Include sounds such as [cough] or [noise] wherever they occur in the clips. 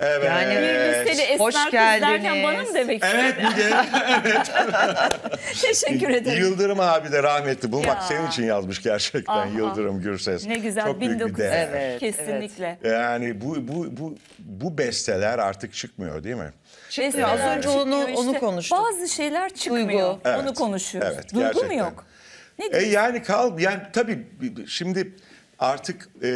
Evet. Yani Seni esmer Hoş kız derken geldiniz. bana mı demek Evet istedin? bir [laughs] Teşekkür ederim. Yıldırım abi de rahmetli. Bunu bak senin için yazmış gerçekten Aha. Yıldırım Gürses. Ne güzel Çok büyük bir değer. Evet, Kesinlikle. Yani bu, bu, bu, bu besteler artık çıkmıyor değil mi? Çünkü az önce onu çıkmıyor onu işte. konuştuk. Bazı şeyler çıkmıyor. Duygu. Onu Evet. konuşuyoruz. Evet, Duygu mu yok? Ne E yani kal yani tabii şimdi artık e,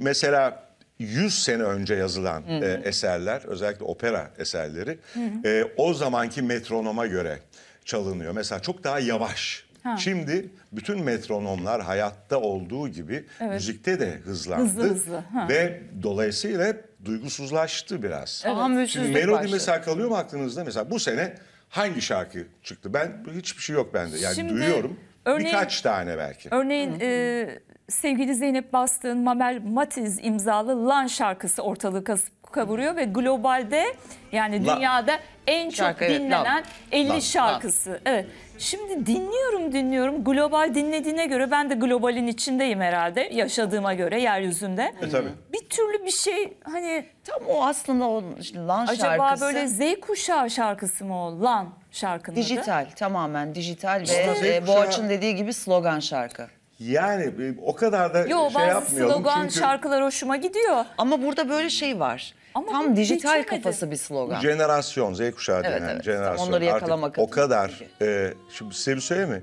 mesela 100 sene önce yazılan hı hı. E, eserler özellikle opera eserleri hı hı. E, o zamanki metronoma göre çalınıyor. Mesela çok daha yavaş. Ha. Şimdi bütün metronomlar hayatta olduğu gibi evet. müzikte de hızlandı hızlı, hızlı. ve dolayısıyla duygusuzlaştı biraz. Evet. Şimdi melodi başladı. mesela kalıyor mu aklınızda? Mesela bu sene hangi şarkı çıktı? Ben hiçbir şey yok bende. Yani Şimdi, duyuyorum. Örneğin, Birkaç tane belki. Örneğin hı hı. E, sevgili Zeynep Bastık'ın Mamel Matiz imzalı Lan şarkısı ortalığı kavuruyor ve globalde yani lan. dünyada en çok Şarkı, dinlenen lan. 50 lan. şarkısı. Lan. Evet. Şimdi dinliyorum dinliyorum. Global dinlediğine göre ben de globalin içindeyim herhalde yaşadığıma göre yeryüzünde. E, tabii. Bir türlü bir şey hani tam o aslında o lan acaba şarkısı. Acaba böyle Z kuşağı şarkısı mı o lan şarkının Dijital adı? tamamen dijital işte, ve e, Boğaç'ın dediği gibi slogan şarkı. Yani e, o kadar da Yo, şey yapmıyorum. slogan, çünkü... şarkılar hoşuma gidiyor. Ama burada böyle şey var. Ama Tam dijital geçemedi. kafası bir slogan. Jenerasyon, Z kuşağı evet, denen evet, jenerasyon. onları yakalamak Artık o kadar, e, şimdi size bir söyleyeyim mi?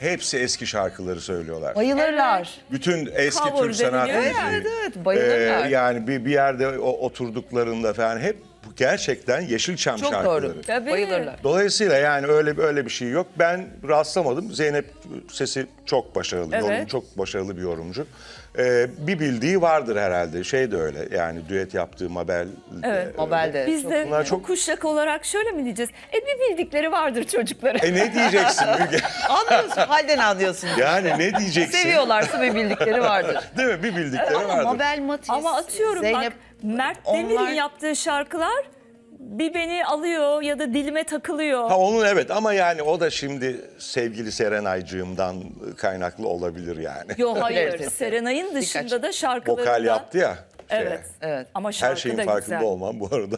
Hepsi eski şarkıları söylüyorlar. Bayılırlar. Bütün eski Cover Türk sanat müziği. Evet evet bayılırlar. E, yani bir, bir yerde oturduklarında falan hep gerçekten Yeşilçam Çok şarkıları. Çok doğru. Tabii. Bayılırlar. Dolayısıyla yani öyle öyle bir şey yok. Ben rastlamadım. Zeynep sesi çok başarılı. Evet. Yorum, çok başarılı bir yorumcu. Ee, bir bildiği vardır herhalde. Şey de öyle yani düet yaptığı Mabel. Evet. Mabel de. Biz de Bunlar çok... kuşak olarak şöyle mi diyeceğiz? E bir bildikleri vardır çocuklara. E ne diyeceksin Müge? [laughs] anlıyorsun. Halden anlıyorsun. Yani ne diyeceksin? Seviyorlarsa bir bildikleri vardır. [laughs] Değil mi? Bir bildikleri Ama vardır. Mabel Matiz, Ama atıyorum Zeynep, bak Mert Demir'in onlar... yaptığı şarkılar bir beni alıyor ya da dilime takılıyor. Ha onun evet ama yani o da şimdi sevgili Serenaycığımdan kaynaklı olabilir yani. Yok hayır Serenay'ın dışında Birkaç. da şarkılarında. Vokal yaptı ya. Evet. evet. Ama şarkı Her şeyin da farkında güzel. olmam bu arada.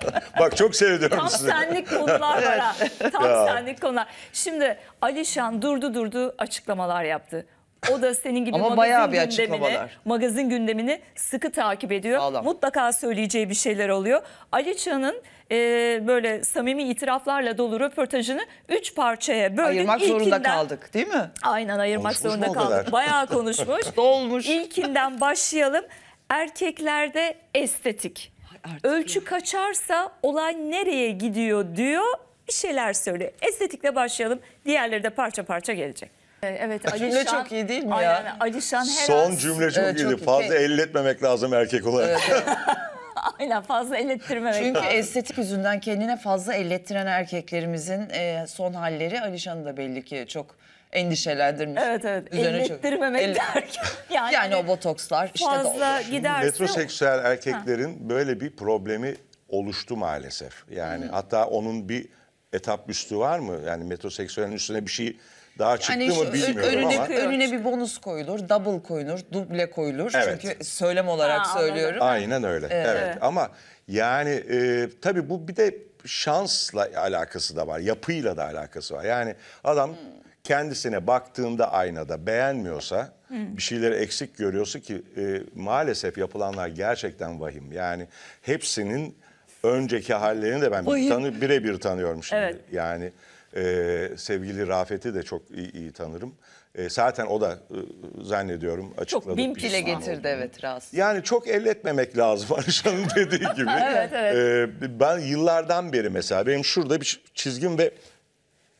[laughs] Bak çok seviyorum Tam sizi. Tam senlik konular var ha. [laughs] Tam ya. senlik konular. Şimdi Alişan durdu durdu açıklamalar yaptı. O da senin gibi Ama magazin bir gündemini, magazin gündemini sıkı takip ediyor. Sağlam. Mutlaka söyleyeceği bir şeyler oluyor. Ali Çağ'ın e, böyle samimi itiraflarla dolu röportajını üç parçaya böldük. Ayırmak İlkinden, zorunda kaldık değil mi? Aynen ayırmak Konuşmuş zorunda kaldık. Bayağı konuşmuş. [laughs] Dolmuş. İlkinden başlayalım. Erkeklerde estetik. Artık Ölçü ya. kaçarsa olay nereye gidiyor diyor bir şeyler söylüyor. Estetikle başlayalım. Diğerleri de parça parça gelecek. Ee, evet Ali cümle Şan, çok iyi değil mi ya? Aynen, Ali Şan her Son cümle çok evet, Çok iyi. Fazla elletmemek lazım erkek olarak. Evet, evet. [laughs] Aynen fazla ellettirmemek Çünkü lazım. estetik yüzünden kendine fazla ellettiren erkeklerimizin e, son halleri Alişan'ı da belli ki çok endişelendirmiş. Evet evet. Üzerine Ellettirmemek çok... derken. [laughs] Yani, yani o botokslar işte fazla işte giderse. Metroseksüel erkeklerin ha. böyle bir problemi oluştu maalesef. Yani hmm. hatta onun bir etap üstü var mı? Yani metroseksüelin üstüne bir şey daha hani çıktı yani mı bilmiyorum önüne, ama. Önüne bir bonus koyulur, double koyulur, duble koyulur. Evet. Çünkü söylem olarak ha, söylüyorum. Aynen öyle. Evet. evet. Ama yani e, tabii bu bir de şansla alakası da var. Yapıyla da alakası var. Yani adam hmm. kendisine baktığında aynada beğenmiyorsa hmm. bir şeyleri eksik görüyorsa ki e, maalesef yapılanlar gerçekten vahim. Yani hepsinin önceki hallerini de ben birebir tanıyorum şimdi. Evet. Yani ee, sevgili Rafet'i de çok iyi, iyi tanırım. Ee, zaten o da e, zannediyorum açıkladı. Çok bin pile getirdi olduğunu. evet rahatsız. Yani çok elletmemek lazım Barış [laughs] Hanım dediği gibi. [laughs] evet, evet. Ee, ben yıllardan beri mesela benim şurada bir çizgim ve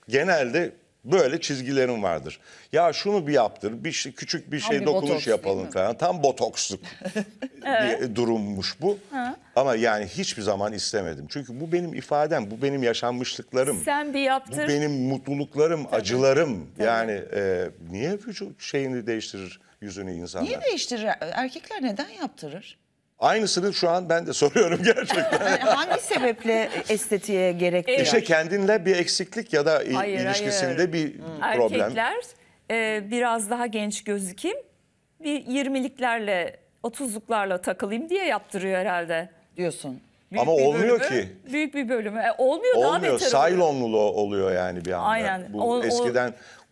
genelde Böyle çizgilerim vardır. Ya şunu bir yaptır, bir şey, küçük bir Tam şey bir dokunuş botoks, yapalım falan. Tam botoksluk [laughs] evet. durummuş bu. Ha. Ama yani hiçbir zaman istemedim. Çünkü bu benim ifadem, bu benim yaşanmışlıklarım. Sen bir yaptır. Bu benim mutluluklarım, Tabii. acılarım. Tabii. Yani e, niye vücut şeyini değiştirir yüzünü insanlar? Niye değiştirir? Erkekler neden yaptırır? Aynısını şu an ben de soruyorum [laughs] gerçekten. Hangi sebeple estetiğe gerek duyar? İşte kendinle bir eksiklik ya da Hayır, ilişkisinde hayır. bir hmm. problem. Erkekler e, biraz daha genç gözükeyim. Bir 20'liklerle 30'luklarla takılayım diye yaptırıyor herhalde. diyorsun. Büyük Ama olmuyor bölümü- ki. Büyük bir bölümü. E, olmuyor, daha beter oluyor. Saylonluluğu oluyor yani bir anda. Aynen. Bu O- o-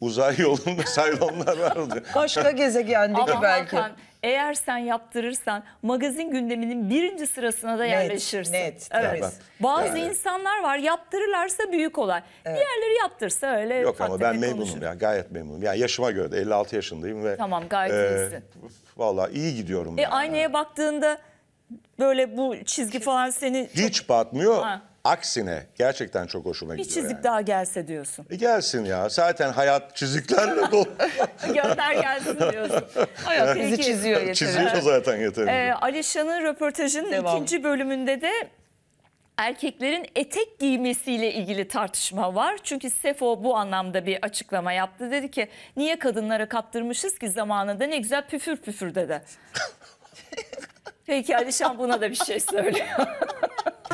uzay yolunda [laughs] salonlar vardı. Başka gezegendeki Ama belki. Hakan, eğer sen yaptırırsan magazin gündeminin birinci sırasına da yerleşirsin. Net, evet. Tamam. Bazı yani. insanlar var yaptırırlarsa büyük olay. Evet. Diğerleri yaptırsa öyle Yok ama ben memnunum ya gayet memnunum. Yani yaşıma göre de 56 yaşındayım ve... Tamam gayet e, iyisin. Valla iyi gidiyorum. E, yani. Aynaya baktığında böyle bu çizgi falan seni... Hiç çok... batmıyor. Ha. Aksine gerçekten çok hoşuma gidiyor. Bir çizik yani. daha gelse diyorsun. E gelsin ya. Zaten hayat çiziklerle dolu. [laughs] Gönder gelsin diyorsun. Hayat bizi çiziyor yeterince. Çiziyor zaten yeterince. Ee, Alişan'ın röportajının Devam. ikinci bölümünde de erkeklerin etek giymesiyle ilgili tartışma var. Çünkü Sefo bu anlamda bir açıklama yaptı. Dedi ki niye kadınlara kaptırmışız ki zamanında ne güzel püfür püfür dedi. [laughs] Peki Alişan buna da bir şey söylüyor. [laughs]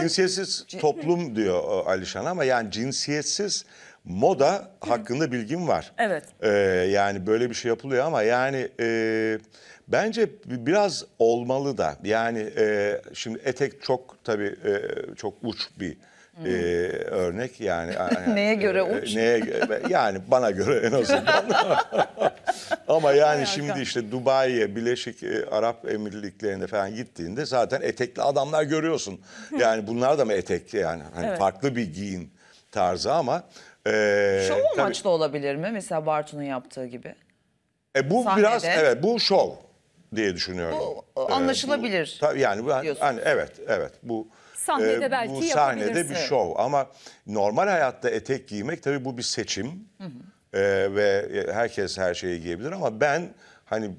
cinsiyetsiz toplum diyor e, Alişan ama yani cinsiyetsiz moda hakkında bilgim var. Evet. Ee, yani böyle bir şey yapılıyor ama yani e, bence biraz olmalı da. Yani e, şimdi etek çok tabii e, çok uç bir e, örnek yani. neye göre uç? Neye, yani bana göre en azından. [laughs] Ama yani şimdi işte Dubai'ye, Birleşik Arap Emirlikleri'ne falan gittiğinde zaten etekli adamlar görüyorsun. Yani bunlar da mı etek yani hani evet. farklı bir giyin tarzı ama e, şov amaçlı olabilir mi? Mesela Bartu'nun yaptığı gibi. E bu Sahnede. biraz evet bu şov diye düşünüyorum. Bu anlaşılabilir. Ee, bu, tabii yani bu, hani, hani evet evet bu Sahnede e, belki bu sahnede bir şov ama normal hayatta etek giymek tabii bu bir seçim. Hı hı. E, ee, ve herkes her şeyi giyebilir ama ben hani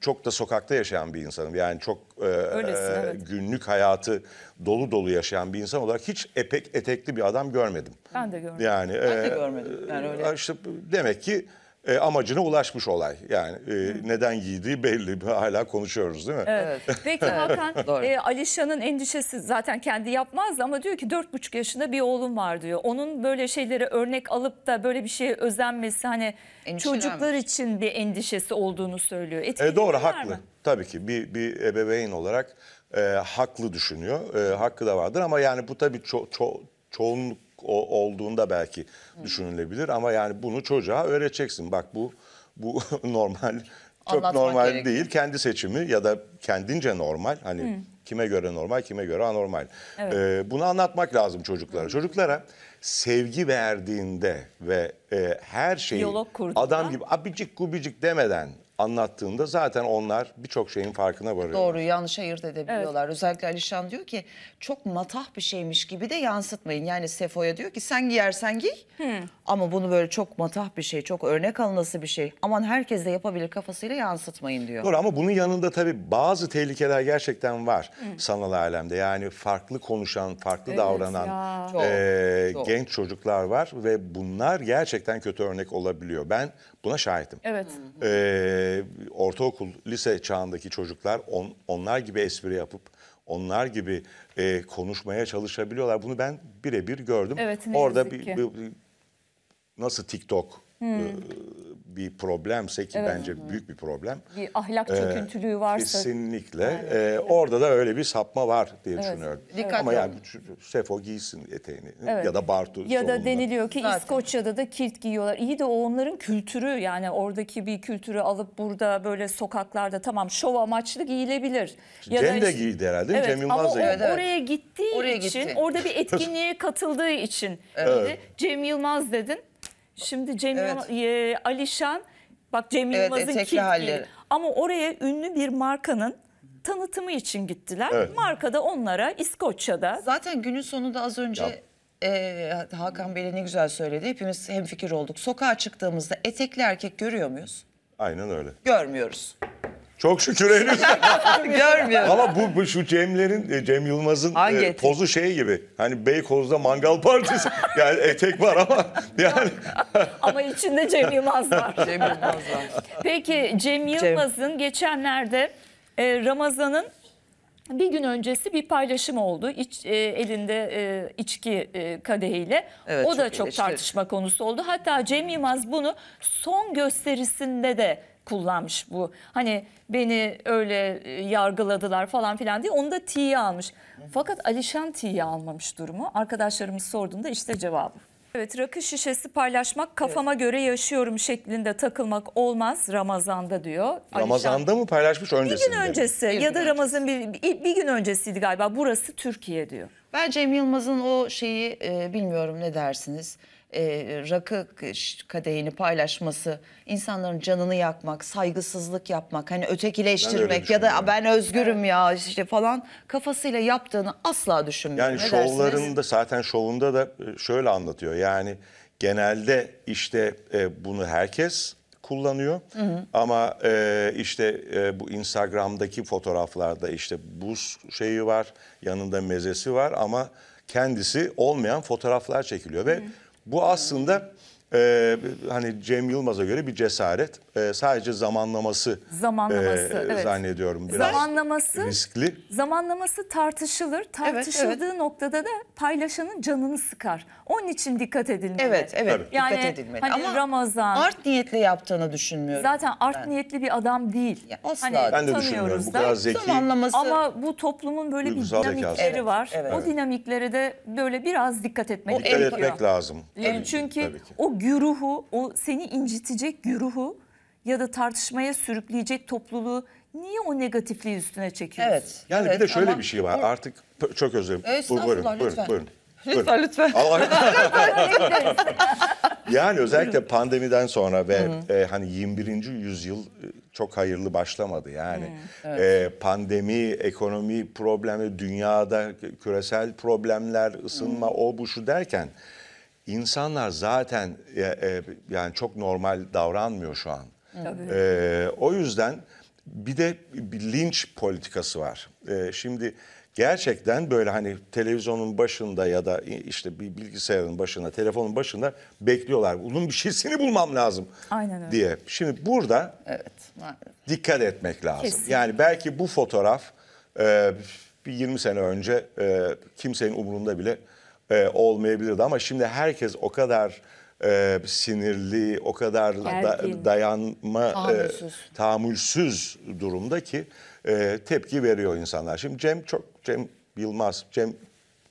çok da sokakta yaşayan bir insanım. Yani çok e, Öylesin, e, evet. günlük hayatı dolu dolu yaşayan bir insan olarak hiç epek etekli bir adam görmedim. Ben de görmedim. Yani ben e, de görmedim. Yani öyle. Işte, demek ki e, amacına ulaşmış olay. Yani e, neden giydiği belli. Hala konuşuyoruz değil mi? Evet. [laughs] Peki Hakan, e, Alişan'ın endişesi zaten kendi yapmaz ama diyor ki 4,5 yaşında bir oğlum var diyor. Onun böyle şeyleri örnek alıp da böyle bir şeye özenmesi hani çocuklar için bir endişesi olduğunu söylüyor. E, doğru haklı. Tabii ki bir, bir ebeveyn olarak e, haklı düşünüyor. E, hakkı da vardır ama yani bu tabii ço- ço- çoğunluk olduğunda belki düşünülebilir ama yani bunu çocuğa öğreteceksin. Bak bu bu [laughs] normal çok Anlatmak normal gerek. değil. Kendi seçimi ya da kendince normal. Hani Hı. kime göre normal, kime göre anormal. Evet. Ee, bunu anlatmak lazım çocuklara. Hı. Çocuklara sevgi verdiğinde ve e, her şeyi adam gibi abicik gubicik demeden anlattığında zaten onlar birçok şeyin farkına varıyor. Doğru yanlış ayırt edebiliyorlar. Evet. Özellikle Alişan diyor ki çok matah bir şeymiş gibi de yansıtmayın. Yani Sefo'ya diyor ki sen giyersen giy hmm. ama bunu böyle çok matah bir şey, çok örnek alınası bir şey. Aman herkes de yapabilir kafasıyla yansıtmayın diyor. Doğru ama bunun yanında tabii bazı tehlikeler gerçekten var hmm. sanal alemde. Yani farklı konuşan, farklı evet davranan e, genç çocuklar var ve bunlar gerçekten kötü örnek olabiliyor. Ben buna şahitim. Evet. Ee, e, ortaokul, lise çağındaki çocuklar on, onlar gibi espri yapıp onlar gibi e, konuşmaya çalışabiliyorlar. Bunu ben birebir gördüm. Evet, ne Orada bir, bir, bir nasıl TikTok hmm. E, bir problemse ki evet. bence büyük bir problem. Bir ahlak ee, çöküntülüğü varsa. Kesinlikle. Yani, ee, Orada da öyle bir sapma var diye evet. düşünüyorum. Dikkat Ama yani Sefo giysin eteğini evet. ya da Bartu. Ya da deniliyor ki Zaten. İskoçya'da da kilt giyiyorlar. İyi de o onların kültürü yani oradaki bir kültürü alıp burada böyle sokaklarda tamam şov amaçlı giyilebilir. Ya Cem da, de giydi herhalde. Evet, Cem Yılmaz da giydi. Oraya gittiği oraya için gitti. orada bir [laughs] etkinliğe katıldığı için. Evet. Cem Yılmaz dedin. Şimdi Cem evet. e, Alişan bak Cem evet, e, Yılmaz'ın kitliği ama oraya ünlü bir markanın tanıtımı için gittiler. Evet. Marka da onlara İskoçya'da. Zaten günün sonunda az önce e, Hakan Bey'le ne güzel söyledi. Hepimiz hemfikir olduk. Sokağa çıktığımızda etekli erkek görüyor muyuz? Aynen öyle. Görmüyoruz. Çok şükür henüz. [laughs] Görmüyorum. Ama bu, bu şu Cem'lerin, e, Cem Yılmaz'ın e, pozu şey gibi. Hani Beykoz'da mangal partisi. [laughs] yani etek var ama yani. [laughs] Ama içinde Cem Yılmaz var. Cem Yılmaz var. Peki Cem Yılmaz'ın geçenlerde e, Ramazan'ın bir gün öncesi bir paylaşım oldu. İç, e, elinde e, içki e, kadehiyle. Evet, o çok da çok eleştir. tartışma konusu oldu. Hatta Cem Yılmaz bunu son gösterisinde de kullanmış bu. Hani beni öyle e, yargıladılar falan filan diye onu da T'ye almış. Fakat Alişan T'ye almamış durumu. Arkadaşlarımız sorduğunda işte cevabı. Evet rakı şişesi paylaşmak kafama evet. göre yaşıyorum şeklinde takılmak olmaz Ramazan'da diyor. Ramazan'da Alişan. mı paylaşmış öncesinde? Bir gün öncesi mi? ya da Ramazan bir, bir gün öncesiydi galiba burası Türkiye diyor. Ben Cem Yılmaz'ın o şeyi e, bilmiyorum ne dersiniz e, rakı kadehini paylaşması, insanların canını yakmak, saygısızlık yapmak, hani ötekileştirmek ya da yani. ben özgürüm ya işte falan kafasıyla yaptığını asla düşünmüyorum. Yani şovlarında zaten şovunda da e, şöyle anlatıyor yani genelde işte e, bunu herkes kullanıyor. Hı hı. Ama e, işte e, bu Instagram'daki fotoğraflarda işte buz şeyi var, yanında mezesi var ama kendisi olmayan fotoğraflar çekiliyor ve hı. Bu aslında e, hani Cem Yılmaz'a göre bir cesaret. E, sadece zamanlaması, zamanlaması e, evet. zannediyorum biraz zamanlaması, riskli. Zamanlaması tartışılır. Tartışıldığı evet, evet. noktada da paylaşanın canını sıkar. Onun için dikkat edilmeli. Evet, evet. Tabii. Yani dikkat edilmeli. Hani Ama Ramazan art niyetli yaptığını düşünmüyorum. Zaten art ben. niyetli bir adam değil. Yani, asla. Hani, ben de düşünmüyorum. Bu kadar zeki. Zamanlaması... Ama bu toplumun böyle bir dinamikleri evet, var. Evet. O dinamiklere de böyle biraz dikkat etmek gerekiyor. Dikkat etmek lazım. yani çünkü ki. o güruhu, o seni incitecek güruhu ya da tartışmaya sürükleyecek topluluğu niye o negatifliği üstüne çekiyorsun? Evet. Yani evet, bir de şöyle ama... bir şey var. Artık çok özür dilerim. Evet, buyurun, buyurun, lütfen. buyurun. Lütfen lütfen. [laughs] yani özellikle pandemiden sonra ve Hı-hı. e, hani 21. yüzyıl e, çok hayırlı başlamadı yani. Hı, e, evet. e, pandemi, ekonomi problemi, dünyada küresel problemler, ısınma Hı-hı. o bu şu derken insanlar zaten e, e, yani çok normal davranmıyor şu an. Tabii. E, o yüzden bir de bir linç politikası var. E, şimdi gerçekten böyle hani televizyonun başında ya da işte bir bilgisayarın başında, telefonun başında bekliyorlar. Bunun bir şeysini bulmam lazım Aynen öyle. diye. Şimdi burada evet, dikkat etmek lazım. Kesinlikle. Yani belki bu fotoğraf e, bir 20 sene önce e, kimsenin umurunda bile e, olmayabilirdi ama şimdi herkes o kadar e, sinirli, o kadar da, dayanma e, tahammülsüz. E, tahammülsüz durumda ki e, tepki veriyor insanlar. Şimdi Cem çok Cem Yılmaz, Cem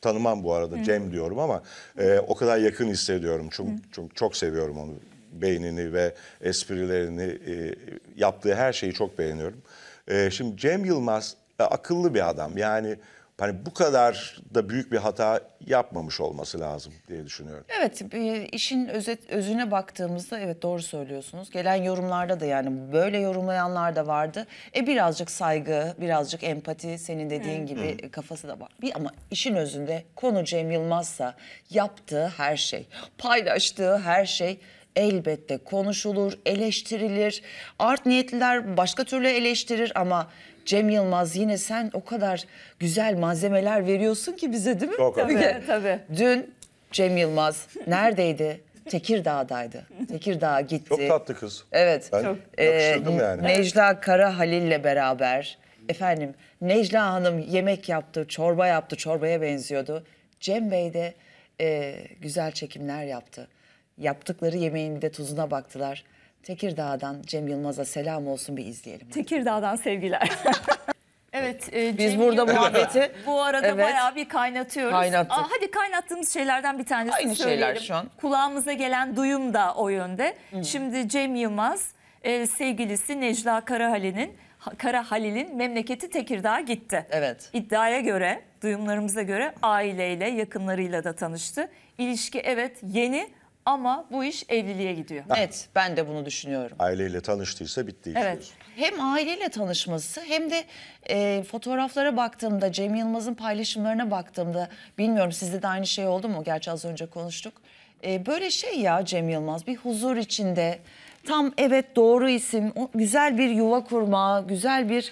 tanımam bu arada Hı. Cem diyorum ama e, o kadar yakın hissediyorum çünkü, Hı. çok seviyorum onu beynini ve esprilerini e, yaptığı her şeyi çok beğeniyorum. E, şimdi Cem Yılmaz e, akıllı bir adam yani Hani bu kadar da büyük bir hata yapmamış olması lazım diye düşünüyorum. Evet e, işin özet, özüne baktığımızda evet doğru söylüyorsunuz. Gelen yorumlarda da yani böyle yorumlayanlar da vardı. E birazcık saygı, birazcık empati senin dediğin Hı. gibi Hı. kafası da var. Bir, ama işin özünde konu Cem Yılmaz'sa yaptığı her şey, paylaştığı her şey elbette konuşulur, eleştirilir. Art niyetliler başka türlü eleştirir ama Cem Yılmaz yine sen o kadar güzel malzemeler veriyorsun ki bize değil mi? Çok tabii, tabii. Dün Cem Yılmaz neredeydi? Tekirdağ'daydı. Tekirdağ'a gitti. Çok tatlı kız. Evet. Ben Çok. Ee, yani. Necla Kara Halil'le beraber. Efendim Necla Hanım yemek yaptı, çorba yaptı, çorbaya benziyordu. Cem Bey de e, güzel çekimler yaptı. Yaptıkları yemeğin bir de tuzuna baktılar. Tekirdağ'dan Cem Yılmaz'a selam olsun bir izleyelim. Tekirdağ'dan sevgiler. [laughs] Evet, e, biz Cem burada Yılmaz, muhabbeti bu arada evet, bayağı bir kaynatıyoruz. Kaynattık. Aa, hadi kaynattığımız şeylerden bir tanesini Aynı söyleyelim. şeyler şu an. Kulağımıza gelen duyum da o yönde. Hı. Şimdi Cem Yılmaz e, sevgilisi Necla Karahali'nin Kara Halil'in memleketi Tekirdağ gitti. Evet. İddiaya göre, duyumlarımıza göre aileyle, yakınlarıyla da tanıştı. İlişki evet yeni ama bu iş evliliğe gidiyor. Evet ben de bunu düşünüyorum. Aileyle tanıştıysa bitti iş. Evet. Hem aileyle tanışması hem de e, fotoğraflara baktığımda Cem Yılmaz'ın paylaşımlarına baktığımda bilmiyorum sizde de aynı şey oldu mu? Gerçi az önce konuştuk. E, böyle şey ya Cem Yılmaz bir huzur içinde tam evet doğru isim güzel bir yuva kurma güzel bir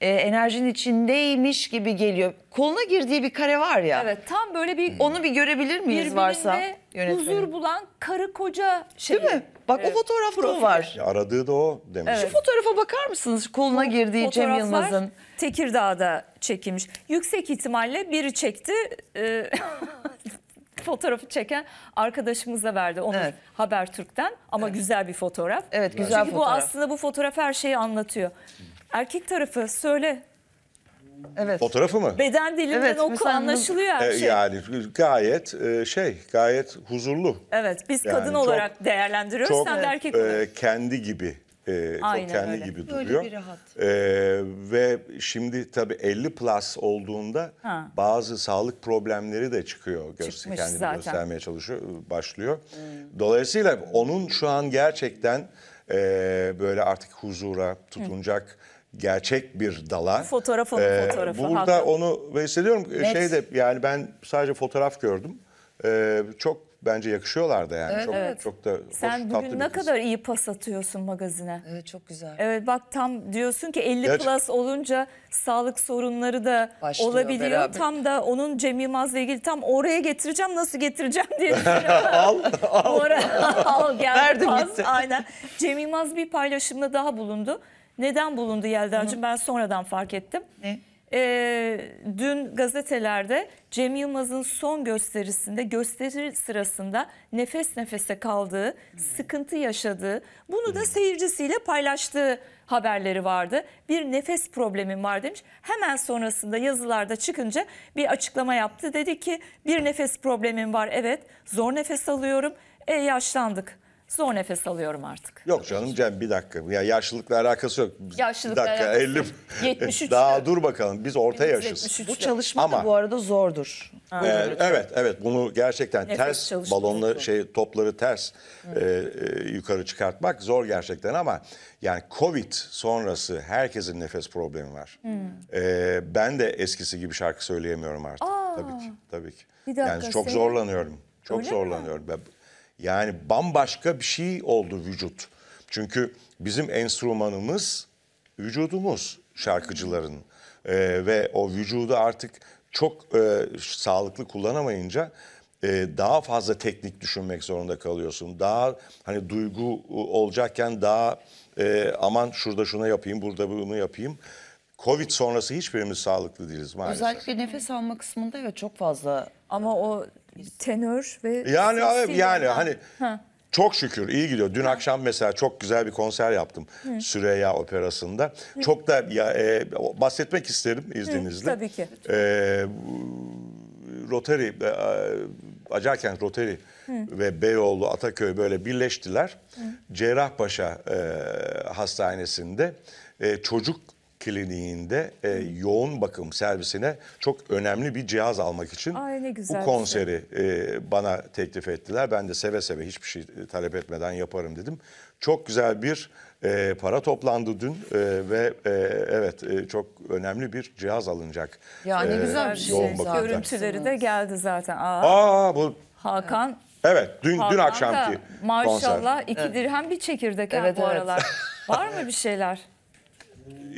e, enerjinin içindeymiş gibi geliyor. Koluna girdiği bir kare var ya. Evet tam böyle bir... Onu bir görebilir miyiz varsa yönetmenin? huzur bulan karı koca şey. Değil mi? Bak Evet. o fotoğraf o var. Aradığı da o demiş. Şu fotoğrafa bakar mısınız? Koluna girdiği Cem Fotoğraf Yılmaz'ın. Tekirdağ'da çekilmiş. Yüksek ihtimalle biri çekti. E, [laughs] fotoğrafı çeken arkadaşımıza verdi onu Evet. Habertürk'ten ama güzel bir fotoğraf. Evet, güzel Çünkü bu aslında bu fotoğraf her şeyi anlatıyor. Erkek tarafı söyle. Evet. Fotoğrafı mı? Beden dilinden evet, oku mesela... anlaşılıyor her e, şey. Yani gayet e, şey gayet huzurlu. Evet biz yani kadın çok, olarak değerlendiriyoruz çok, sen de erkek e, olarak. E, kendi gibi e, Aynen çok kendi öyle. gibi duruyor. Öyle bir rahat. E, ve şimdi tabii 50 plus olduğunda ha. bazı sağlık problemleri de çıkıyor. Göster, kendini zaten. göstermeye çalışıyor, başlıyor. Hmm. Dolayısıyla onun şu an gerçekten e, böyle artık huzura tutunacak gerçek bir dala. Fotoğraf onun ee, fotoğrafı. Burada haklı. onu hissediyorum. Ee, Net. Şey de yani ben sadece fotoğraf gördüm. Ee, çok bence yakışıyorlardı yani. Evet, çok, evet. çok da hoş, Sen bugün tatlı ne kız. kadar iyi pas atıyorsun magazine. Evet çok güzel. Evet bak tam diyorsun ki 50 Gerçekten. plus olunca sağlık sorunları da Başlıyor olabiliyor. Beraber. Tam da onun Cem Yılmaz'la ilgili tam oraya getireceğim nasıl getireceğim diye [laughs] al al. Oraya, [laughs] al gel. Verdim pas. gitti. Aynen. Cem Yılmaz bir paylaşımda daha bulundu neden bulundu Yelda'cığım ben sonradan fark ettim. Ne? Ee, dün gazetelerde Cem Yılmaz'ın son gösterisinde gösteri sırasında nefes nefese kaldığı, hmm. sıkıntı yaşadığı, bunu hmm. da seyircisiyle paylaştığı haberleri vardı. Bir nefes problemim var demiş. Hemen sonrasında yazılarda çıkınca bir açıklama yaptı. Dedi ki bir nefes problemim var evet zor nefes alıyorum. E yaşlandık. Zor nefes alıyorum artık. Yok canım Cem bir dakika. Ya yaşlılıkla alakası yok. Yaşlılıkla bir dakika, alakası 50, 73. [laughs] Daha dur bakalım. Biz orta Biz yaşız. Bu çalışma Ama, da bu arada zordur. Ha, ee, evet, evet bunu gerçekten nefes ters balonlu şey topları ters e, e, yukarı çıkartmak zor gerçekten ama yani Covid sonrası herkesin nefes problemi var. E, ben de eskisi gibi şarkı söyleyemiyorum artık. Aa, tabii ki tabii ki. Bir dakika, yani çok senin... zorlanıyorum. Çok Öyle zorlanıyorum. Mi? Yani bambaşka bir şey oldu vücut. Çünkü bizim enstrümanımız vücudumuz şarkıcıların e, ve o vücudu artık çok e, sağlıklı kullanamayınca e, daha fazla teknik düşünmek zorunda kalıyorsun. Daha hani duygu olacakken daha e, aman şurada şuna yapayım, burada bunu yapayım. Covid sonrası hiçbirimiz sağlıklı değiliz maalesef. Özellikle nefes alma kısmında evet çok fazla. Ama o tenör ve yani abi, yani hani ha. Çok şükür iyi gidiyor. Dün akşam mesela çok güzel bir konser yaptım Hı. Süreyya Operası'nda. Hı. Çok da ya, e, bahsetmek isterim izninizle. Hı, tabii ki. E, Rotary, e, Acarkent Rotary Hı. ve Beyoğlu Ataköy böyle birleştiler. Hı. Cerrahpaşa e, Hastanesi'nde e, çocuk Kliniği'nde e, yoğun bakım servisine çok önemli bir cihaz almak için Ay, ne güzel bu konseri e, bana teklif ettiler. Ben de seve seve hiçbir şey talep etmeden yaparım dedim. Çok güzel bir e, para toplandı dün e, ve e, evet e, çok önemli bir cihaz alınacak. Ya ne e, güzel bir şey. Görüntüleri de geldi zaten. Aa, Aa bu Hakan Evet, dün Hakan dün akşamki da, maşallah konser. iki dirhem bir çekirdek evet, bu evet. aralar. Var mı bir şeyler? [laughs]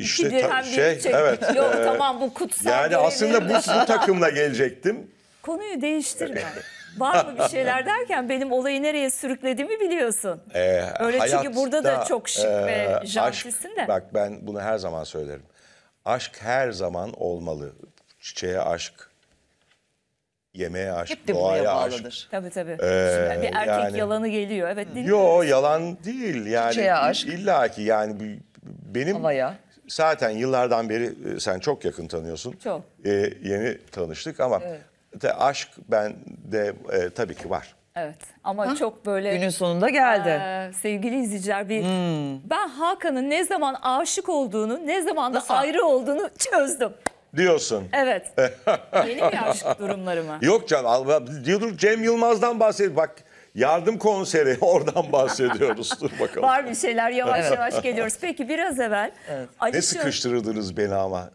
İşte İkidir, ta, şey evet. Yok e, tamam bu kutsal. Yani aslında bu, bu takımla gelecektim. Konuyu değiştirme. [laughs] Var mı bir şeyler derken benim olayı nereye sürüklediğimi biliyorsun. Ee, Öyle hayatta, çünkü burada da çok şık e, ve jantisin de. Bak ben bunu her zaman söylerim. Aşk her zaman olmalı. Çiçeğe aşk, yemeğe aşk, Hep doğaya aşk. Tabii tabii. Ee, bir erkek yani, yalanı geliyor. Evet. Yo yalan değil yani. Çiçeğe aşk. İlla ki yani benim Havaya zaten yıllardan beri e, sen çok yakın tanıyorsun. Çok. E, yeni tanıştık ama evet. de aşk bende e, tabii ki var. Evet ama Hah, çok böyle... Günün sonunda geldi. E, sevgili izleyiciler bir... Hmm. Ben Hakan'ın ne zaman aşık olduğunu, ne zaman da Nasıl? ayrı olduğunu çözdüm. Diyorsun. Evet. [laughs] Yeni bir aşk durumları mı? Yok canım. Diyorduk Cem Yılmaz'dan bahsediyor. Bak Yardım konseri [laughs] oradan bahsediyoruz. Dur bakalım. Var bir şeyler yavaş yavaş geliyoruz. Peki biraz evvel. Evet. ne sıkıştırırdınız beni ama.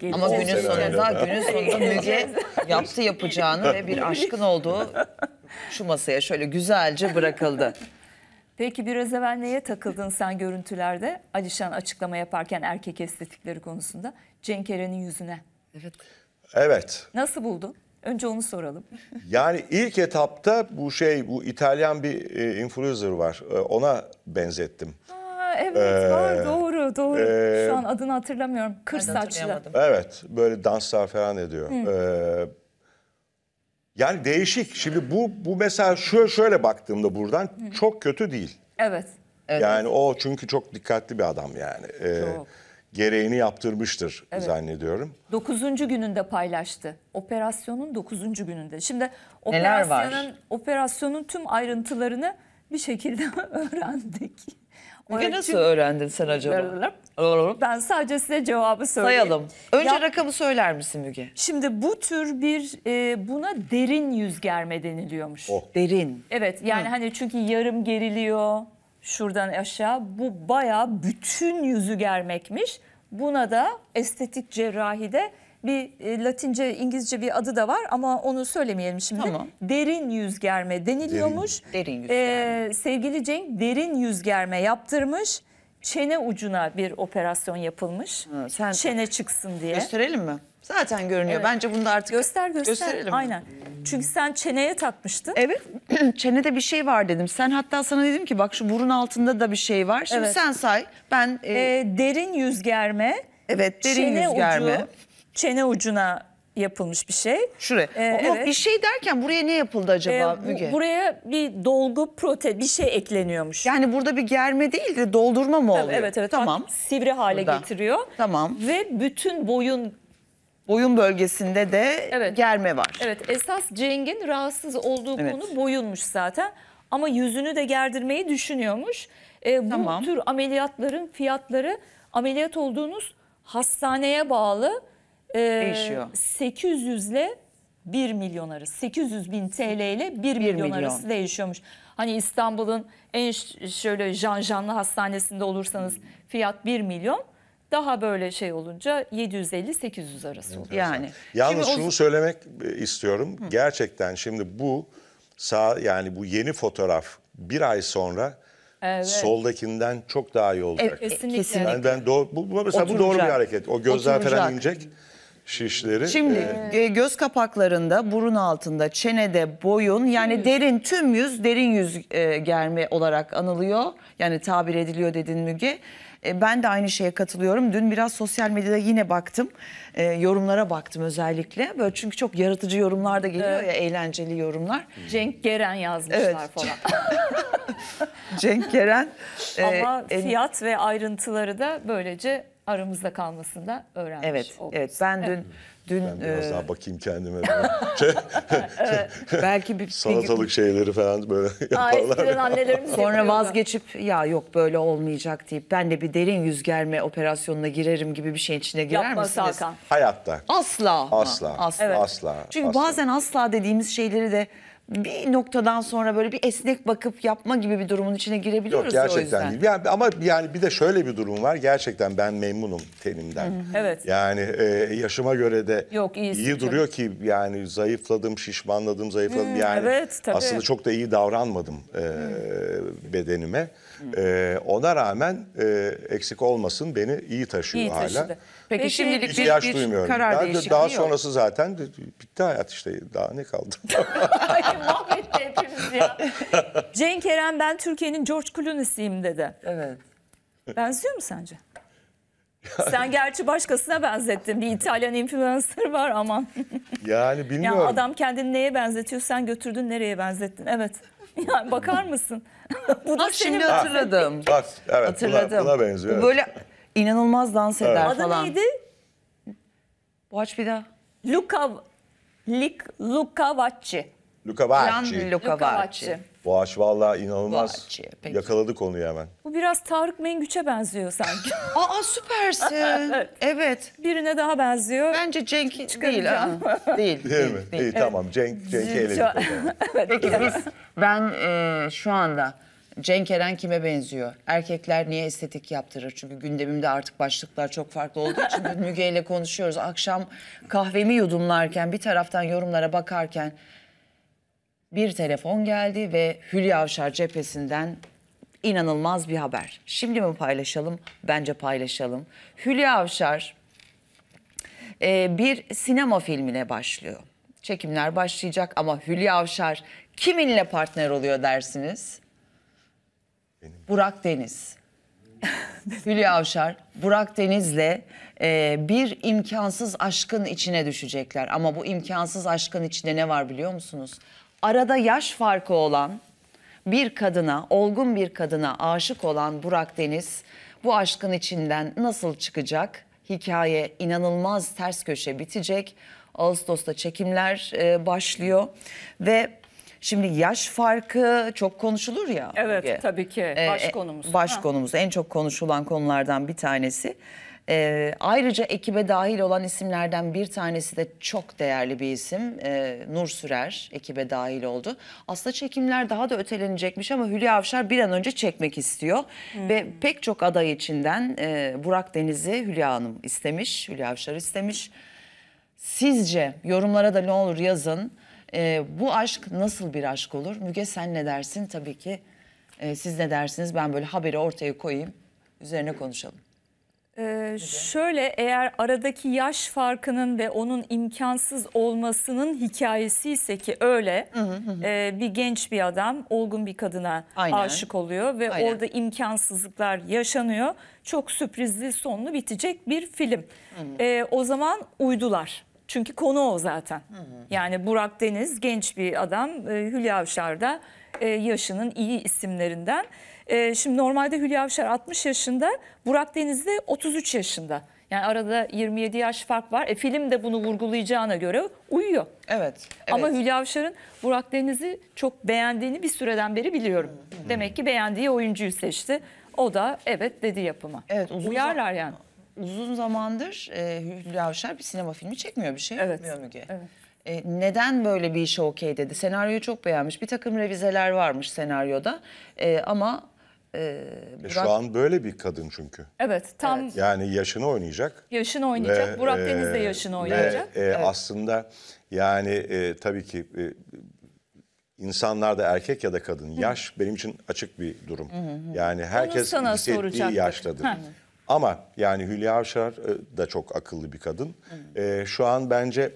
Geleceğiz. Ama günün sonunda, günün sonunda Müge yaptı yapacağını ve bir aşkın olduğu şu masaya şöyle güzelce bırakıldı. Peki biraz evvel neye takıldın sen görüntülerde? Alişan açıklama yaparken erkek estetikleri konusunda. Cenk Eren'in yüzüne. Evet. Evet. Nasıl buldun? Önce onu soralım. [laughs] Yani ilk etapta bu şey bu İtalyan bir e, influencer var. E, ona benzettim. Ha, evet ee, var doğru doğru. E, Şu an adını hatırlamıyorum. Kır saçlı. Evet böyle danslar falan ediyor. Hı. E, yani değişik. Şimdi bu bu mesela şöyle şöyle baktığımda buradan Hı. çok kötü değil. Evet. evet. Yani o çünkü çok dikkatli bir adam yani. E, çok gereğini yaptırmıştır evet. zannediyorum. 9. gününde paylaştı. Operasyonun 9. gününde. Şimdi operasyonun operasyonun tüm ayrıntılarını bir şekilde [laughs] öğrendik. Bugün nasıl için... öğrendin sen acaba? [laughs] Ben sadece size cevabı söyleyeyim. Sayalım. Önce ya, rakamı söyler misin Müge? Şimdi bu tür bir e, buna derin yüz germe deniliyormuş. Oh. Derin. Evet yani Hı. hani çünkü yarım geriliyor şuradan aşağı bu bayağı bütün yüzü germekmiş. Buna da estetik cerrahide bir e, Latince, İngilizce bir adı da var ama onu söylemeyelim şimdi. Tamam. Derin yüz germe deniliyormuş. Derin, derin yüz e, germe. Ee, sevgili Cenk derin yüz germe yaptırmış. Çene ucuna bir operasyon yapılmış. Ha, sen çene çıksın diye. Gösterelim mi? Zaten görünüyor. Evet. Bence bunu da artık göster, göster. gösterelim. Aynen. Çünkü sen çeneye takmıştın. Evet. [clears throat] Çenede bir şey var dedim. Sen hatta sana dedim ki bak şu burun altında da bir şey var. Şimdi evet. sen say. Ben e... E, derin yüz germe. Evet, derin çene yüz Ucu, çene ucuna yapılmış bir şey. Şuraya. Ee, Ama evet. bir şey derken buraya ne yapıldı acaba ee, bu, Müge? Buraya bir dolgu prote bir şey ekleniyormuş. Yani burada bir germe değil de doldurma mı oluyor? Evet evet. Tamam. Sivri hale Burada. getiriyor. Tamam. Ve bütün boyun boyun bölgesinde de evet. germe var. Evet esas Ceng'in rahatsız olduğu evet. konu boyunmuş zaten ama yüzünü de gerdirmeyi düşünüyormuş. E, bu tamam. tür ameliyatların fiyatları ameliyat olduğunuz hastaneye bağlı e, Değişiyor. 800 ile 1 milyon arası 800 bin TL ile 1, 1 milyon, milyon arası değişiyormuş. Hani İstanbul'un en şöyle janjanlı hastanesinde olursanız fiyat 1 milyon. Daha böyle şey olunca 750-800 arası oluyor. Yani. Yalnız şimdi şunu o... söylemek e, istiyorum. Hı. Gerçekten şimdi bu sağ yani bu yeni fotoğraf bir ay sonra Evet. Soldakinden çok daha iyi olacak. Evet, kesinlikle. Yani ben doğru, bu, mesela Oturacak. bu doğru bir hareket. O gözler Oturacak. falan inecek şişleri. Şimdi e, e, göz kapaklarında, burun altında, çenede, boyun yani yüz. derin tüm yüz, derin yüz e, germe olarak anılıyor. Yani tabir ediliyor dedin Müge. E, ben de aynı şeye katılıyorum. Dün biraz sosyal medyada yine baktım. E, yorumlara baktım özellikle. Böyle çünkü çok yaratıcı yorumlar da geliyor evet. ya eğlenceli yorumlar. Cenk Geren yazmışlar evet. falan. [laughs] Cenk Geren. E, Ama e, fiyat ve ayrıntıları da böylece aramızda kalmasında öğrenmiş evet, Evet, ben dün evet. Dün ben biraz e... daha bakayım kendime. [laughs] Şey, şey, Belki bir salatalık şeyleri falan böyle yaparlar. annelerimiz Sonra vazgeçip ya yok böyle olmayacak deyip ben de bir derin yüz germe operasyonuna girerim gibi bir şeyin içine girer Yapma misiniz? Hakan. Hayatta. Asla. Asla. Asla. Evet. Asla. Çünkü asla. bazen asla dediğimiz şeyleri de bir noktadan sonra böyle bir esnek bakıp yapma gibi bir durumun içine girebiliyoruz Yok, gerçekten o yüzden. Değil. Yani, ama yani bir de şöyle bir durum var. Gerçekten ben memnunum tenimden. evet. Yani e, yaşıma göre de Yok, iyisin, iyi duruyor tabii. ki yani zayıfladım, şişmanladım, zayıfladım. Hmm, yani evet, tabii. aslında çok da iyi davranmadım e, hmm. bedenime. E, ona rağmen e, eksik olmasın beni iyi taşıyor İyi hala. Peki, şimdilik bir, İhtiyaç bir duymuyorum. karar daha, değişikliği daha yok. sonrası zaten bitti hayat işte. Daha ne kaldı? [laughs] Ay, mahvetti ya. Cenk Eren ben Türkiye'nin George Clooney'siyim dedi. Evet. Benziyor mu sence? Sen gerçi başkasına benzettin. Bir İtalyan influencer var aman. yani Ya bilmiyorum. adam kendini neye benzetiyor sen götürdün nereye benzettin. Evet. [laughs] Yani bakar mısın? [laughs] Bu da Bak şimdi hatırladım. Bak evet Hatırladım. Buna, buna benziyor. Bu Böyle inanılmaz dans eder Adı falan. neydi? Boğaç bir daha. Luca, Lik Lukavacci. Luca Vacci. Luca Vacci. Boğaç valla inanılmaz Boğaç, peki. yakaladı konuyu hemen. Bu biraz Tarık Mengüç'e benziyor sanki. [laughs] Aa süpersin. [laughs] evet. evet. Birine daha benziyor. Bence Cenk değil. Ha. [laughs] değil. Değil, değil mi? Değil. İyi tamam Cenk, Cenk'i eledik. Peki biz, ben e, şu anda Cenk Eren kime benziyor? Erkekler niye estetik yaptırır? Çünkü gündemimde artık başlıklar çok farklı olduğu için Müge ile konuşuyoruz. Akşam kahvemi yudumlarken bir taraftan yorumlara bakarken bir telefon geldi ve Hülya Avşar cephesinden inanılmaz bir haber. Şimdi mi paylaşalım? Bence paylaşalım. Hülya Avşar e, bir sinema filmine başlıyor. Çekimler başlayacak ama Hülya Avşar kiminle partner oluyor dersiniz? Benim. Burak Deniz. [laughs] Hülya Avşar, Burak Deniz'le e, bir imkansız aşkın içine düşecekler. Ama bu imkansız aşkın içinde ne var biliyor musunuz? arada yaş farkı olan bir kadına, olgun bir kadına aşık olan Burak Deniz bu aşkın içinden nasıl çıkacak? Hikaye inanılmaz ters köşe bitecek. Ağustos'ta çekimler e, başlıyor ve Şimdi yaş farkı çok konuşulur ya. Evet Müge. tabii ki e, baş e, konumuz. Baş ha. konumuz en çok konuşulan konulardan bir tanesi. E, ayrıca ekibe dahil olan isimlerden bir tanesi de çok değerli bir isim. E, Nur Sürer ekibe dahil oldu. Aslında çekimler daha da ötelenecekmiş ama Hülya Avşar bir an önce çekmek istiyor. Hmm. Ve pek çok aday içinden e, Burak Deniz'i Hülya Hanım istemiş, Hülya Avşar istemiş. Sizce yorumlara da ne olur yazın. E, bu aşk nasıl bir aşk olur? Müge sen ne dersin? Tabii ki e, siz ne dersiniz? Ben böyle haberi ortaya koyayım. Üzerine konuşalım. Ee, şöyle eğer aradaki yaş farkının ve onun imkansız olmasının hikayesi ise ki öyle hı hı hı. E, bir genç bir adam olgun bir kadına Aynen. aşık oluyor ve Aynen. orada imkansızlıklar yaşanıyor. Çok sürprizli sonlu bitecek bir film. Hı hı. E, o zaman uydular. Çünkü konu o zaten. Hı hı. Yani Burak Deniz genç bir adam e, Hülya Avşar da e, yaşının iyi isimlerinden. E, şimdi normalde Hülya Avşar 60 yaşında, Burak Deniz de 33 yaşında. Yani arada 27 yaş fark var. E, film de bunu vurgulayacağına göre uyuyor. Evet. evet. Ama Hülya Avşar'ın Burak Deniz'i çok beğendiğini bir süreden beri biliyorum. Hmm. Demek ki beğendiği oyuncuyu seçti. O da evet dedi yapıma. Evet, uzun Uyarlar yani. Uzun zamandır e, Hülya Avşar bir sinema filmi çekmiyor bir şey evet. yapmıyor Müge. Evet. E, neden böyle bir işe okey dedi? Senaryoyu çok beğenmiş. Bir takım revizeler varmış senaryoda e, ama ee, e, Burak... Şu an böyle bir kadın çünkü. Evet tam. Evet. Yani yaşını oynayacak. Yaşını oynayacak. Ve, Burak e, Deniz de yaşını oynayacak. Ve, e, evet. Aslında yani e, tabii ki e, insanlar da erkek ya da kadın Hı. yaş benim için açık bir durum. Hı hı. Yani herkes hissettiği şey, yaştadır. Hı. Ama yani Hülya Avşar e, da çok akıllı bir kadın. Hı. E, şu an bence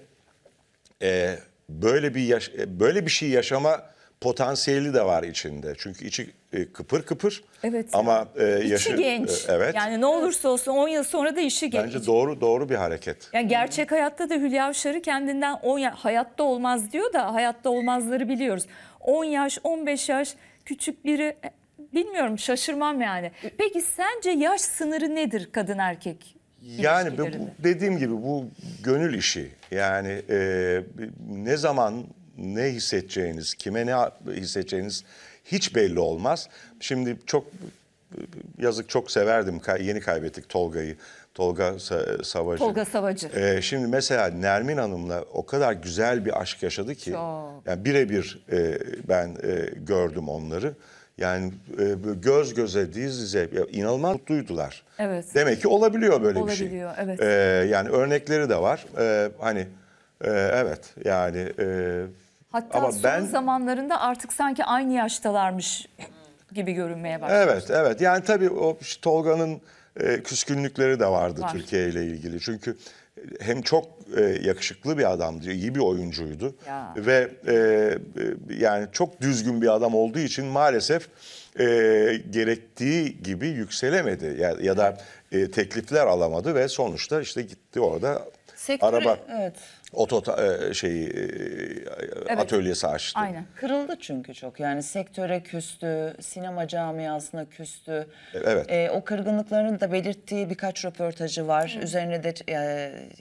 e, böyle bir yaş, e, böyle bir şey yaşama potansiyeli de var içinde. Çünkü içi e, kıpır kıpır. Evet. Ama e, yaşı e, genç. E, evet. Yani ne olursa olsun 10 yıl sonra da işi genç. Bence doğru doğru bir hareket. Yani gerçek hayatta da Hülya Avşar'ı kendinden 10 hayatta olmaz diyor da hayatta olmazları biliyoruz. 10 yaş, 15 yaş küçük biri e, bilmiyorum şaşırmam yani. Peki sence yaş sınırı nedir kadın erkek yani bu, dediğim gibi bu gönül işi. Yani e, ne zaman ne hissedeceğiniz, kime ne hissedeceğiniz hiç belli olmaz. Şimdi çok yazık çok severdim. Yeni kaybettik Tolga'yı. Tolga Savacı. Tolga Savacı. Ee, şimdi mesela Nermin Hanım'la o kadar güzel bir aşk yaşadı ki. Çok. Yani birebir e, ben e, gördüm onları. Yani e, göz göze, diz dize inanılmaz mutluydular. Evet. Demek ki olabiliyor böyle olabiliyor, bir şey. Olabiliyor, evet. Ee, yani örnekleri de var. Ee, hani e, evet yani... E, Hatta Ama son ben, zamanlarında artık sanki aynı yaştalarmış gibi görünmeye başladı. Evet, evet. Yani tabii o işte Tolga'nın e, küskünlükleri de vardı Var. Türkiye ile ilgili. Çünkü hem çok e, yakışıklı bir adamdı, iyi bir oyuncuydu ya. ve e, e, yani çok düzgün bir adam olduğu için maalesef e, gerektiği gibi yükselemedi ya, ya da e, teklifler alamadı ve sonuçta işte gitti orada Sektöre, araba evet oto şey evet. atölyesi açtı. Aynen. Kırıldı çünkü çok. Yani sektöre küstü, sinema camiasına küstü. Evet. E, o kırgınlıkların da belirttiği birkaç röportajı var. Hı. Üzerine de e,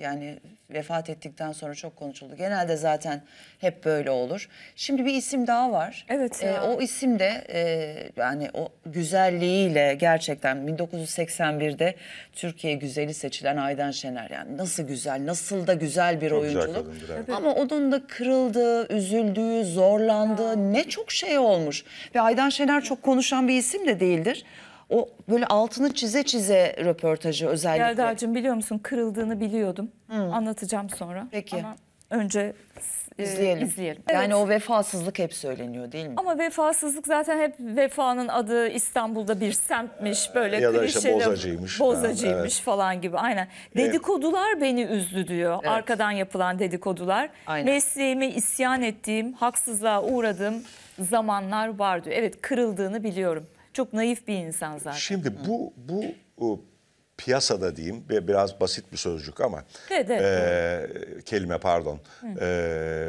yani Vefat ettikten sonra çok konuşuldu. Genelde zaten hep böyle olur. Şimdi bir isim daha var. Evet. E, o isim de e, yani o güzelliğiyle gerçekten 1981'de Türkiye güzeli seçilen Aydan Şener. Yani nasıl güzel, nasıl da güzel bir çok oyunculuk. Güzel kadındır, evet. Ama onun da kırıldığı, üzüldüğü, zorlandığı ne çok şey olmuş. Ve Aydan Şener çok konuşan bir isim de değildir o böyle altını çize çize röportajı özellikle. Yerdacığım biliyor musun kırıldığını biliyordum. Hı. Hmm. Anlatacağım sonra. Peki. Ama önce e, izleyelim. izleyelim. Evet. Yani o vefasızlık hep söyleniyor değil mi? Ama vefasızlık zaten hep vefanın adı İstanbul'da bir semtmiş böyle ya da işte bozacıymış. Bozacıymış evet. falan gibi aynen. Dedikodular beni üzdü diyor. Evet. Arkadan yapılan dedikodular. Aynen. Mesleğime isyan ettiğim, haksızlığa uğradığım zamanlar var diyor. Evet kırıldığını biliyorum. Çok naif bir insan zaten. Şimdi bu bu o, e, piyasada diyeyim biraz basit bir sözcük ama evet, evet, e, kelime pardon. E,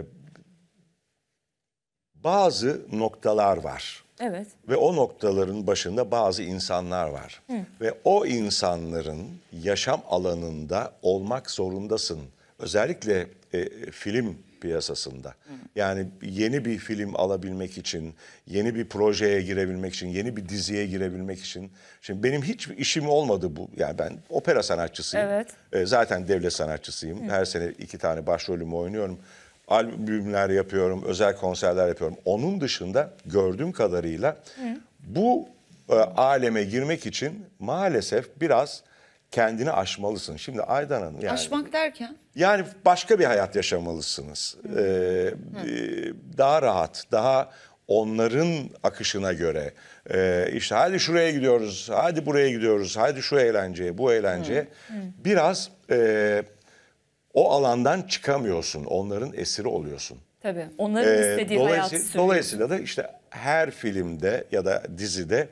bazı noktalar var. Evet. Ve o noktaların başında bazı insanlar var. Hı. Ve o insanların yaşam alanında olmak zorundasın. Özellikle e, film piyasasında. Yani yeni bir film alabilmek için, yeni bir projeye girebilmek için, yeni bir diziye girebilmek için. Şimdi benim hiç işim olmadı bu. Yani ben opera sanatçısıyım. Evet. Ee, zaten devlet sanatçısıyım. Her sene iki tane başrolümü oynuyorum. Albümler yapıyorum, özel konserler yapıyorum. Onun dışında gördüğüm kadarıyla bu e, aleme girmek için maalesef biraz kendini aşmalısın. Şimdi Aydan Hanım yani... Aşmak derken? Yani başka bir hayat yaşamalısınız. Ee, daha rahat, daha onların akışına göre e, işte hadi şuraya gidiyoruz, hadi buraya gidiyoruz, hadi şu eğlenceye, bu eğlenceye biraz e, o alandan çıkamıyorsun, onların esiri oluyorsun. Tabii, onların ee, istediği ee, hayatı dolayısıyla, dolayısıyla da işte her filmde ya da dizide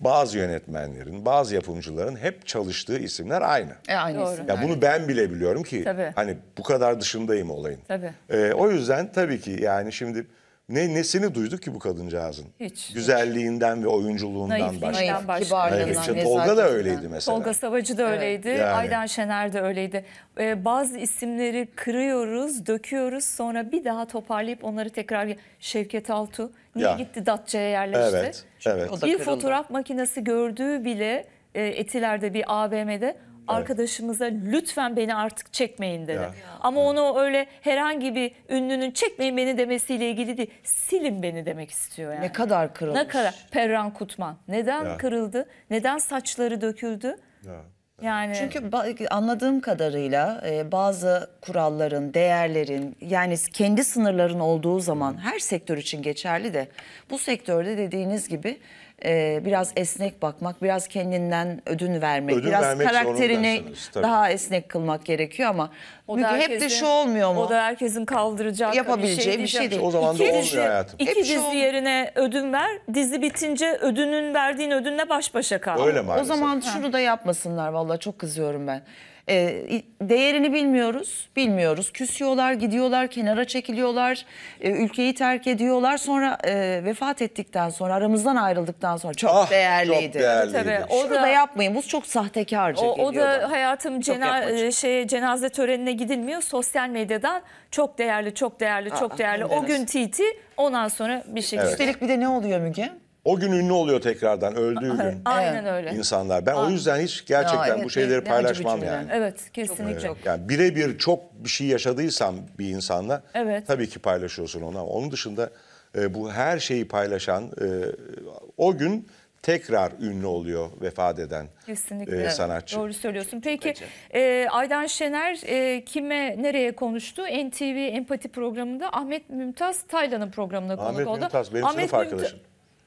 bazı yönetmenlerin, bazı yapımcıların hep çalıştığı isimler aynı. E, aynı Doğru. isimler. Ya bunu ben bile biliyorum ki tabii. hani bu kadar dışındayım olayın. Tabii. Ee, o yüzden tabii ki yani şimdi ne nesini duyduk ki bu kadıncağızın? Hiç. Güzelliğinden hiç. ve oyunculuğundan Naif, başka. Naif, başka. Tolga da öyleydi mesela. Tolga Savacı da evet. öyleydi, yani. Aydan Şener de öyleydi. Ee, bazı isimleri kırıyoruz, döküyoruz sonra bir daha toparlayıp onları tekrar... Şevket Altu niye ya. gitti Datça'ya yerleşti? Evet, evet. Bir fotoğraf makinesi gördüğü bile e, Etiler'de bir AVM'de arkadaşımıza lütfen beni artık çekmeyin dedi. Ya. Ama onu öyle herhangi bir ünlünün çekmeyin beni demesiyle ilgili değil. Silin beni demek istiyor yani. Ne kadar kırılmış. Ne kadar Perran Kutman. Neden ya. kırıldı? Neden saçları döküldü? Ya. Yani çünkü anladığım kadarıyla e, bazı kuralların, değerlerin yani kendi sınırların olduğu zaman her sektör için geçerli de bu sektörde dediğiniz gibi e, biraz esnek bakmak, biraz kendinden ödün vermek, ödün biraz vermek karakterini daha esnek kılmak gerekiyor ama o Müge, hep de şu olmuyor mu? O da herkesin kaldıracağı şey yapabileceği bir şey, bir şey değil. O zaman iki da olmuyor dizi, hayatım. İki hep dizi şey yerine ödün ver, dizi bitince ödünün verdiğin ödünle baş başa kal. Öyle maalesef. O zaman şunu da yapmasınlar vallahi çok kızıyorum ben. E, değerini bilmiyoruz, bilmiyoruz. Küsüyorlar, gidiyorlar, kenara çekiliyorlar, e, ülkeyi terk ediyorlar. Sonra e, vefat ettikten sonra, aramızdan ayrıldıktan sonra çok ah, değerliydi. Çok değerliydi. Tabii, o Şunu da, da yapmayın, bu çok sahtekarca o, geliyor. O da bana. hayatım cena e, şey, cenaze törenine gidilmiyor. Sosyal medyadan çok değerli, çok değerli, Aa, çok değerli. O gün Titi, ondan sonra bir şekilde. Evet. Üstelik bir de ne oluyor Müge? o gün ünlü oluyor tekrardan öldüğü gün. Aynen öyle. İnsanlar. Ben Aynen. o yüzden hiç gerçekten ya, bu şeyleri paylaşmam yani. Evet, kesinlikle. Çok, yani birebir çok bir şey yaşadıysam bir insanla evet. tabii ki paylaşıyorsun ona. Onun dışında e, bu her şeyi paylaşan e, o gün tekrar ünlü oluyor vefat eden e, Kesinlikle. E, sanatçı. Doğru söylüyorsun. Peki e, Aydan Şener e, kime nereye konuştu? NTV Empati programında Ahmet Mümtaz Taylan'ın programına konuk Ahmet oldu. Mümtaz benim Ahmet sınıf arkadaşım.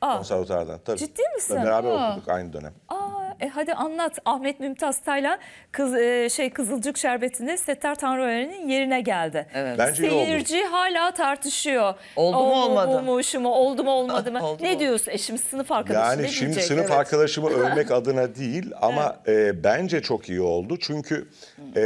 Aa, konservatuardan. Tabii. Ciddi misin? Beraber Aa. okuduk aynı dönem. Aa, e hadi anlat Ahmet Mümtaz Taylan kız, e, şey Kızılcık Şerbeti'nde Settar Tanrıören'in yerine geldi. Evet. Bence Seyirci hala tartışıyor. Oldu mu olmadı mı? Olmuş mu oldu mu olmadı mı? Ah, oldu ne mu? diyorsun? E şimdi sınıf arkadaşı yani ne şimdi sınıf evet. arkadaşımı övmek adına değil ama evet. e, bence çok iyi oldu. Çünkü e, e,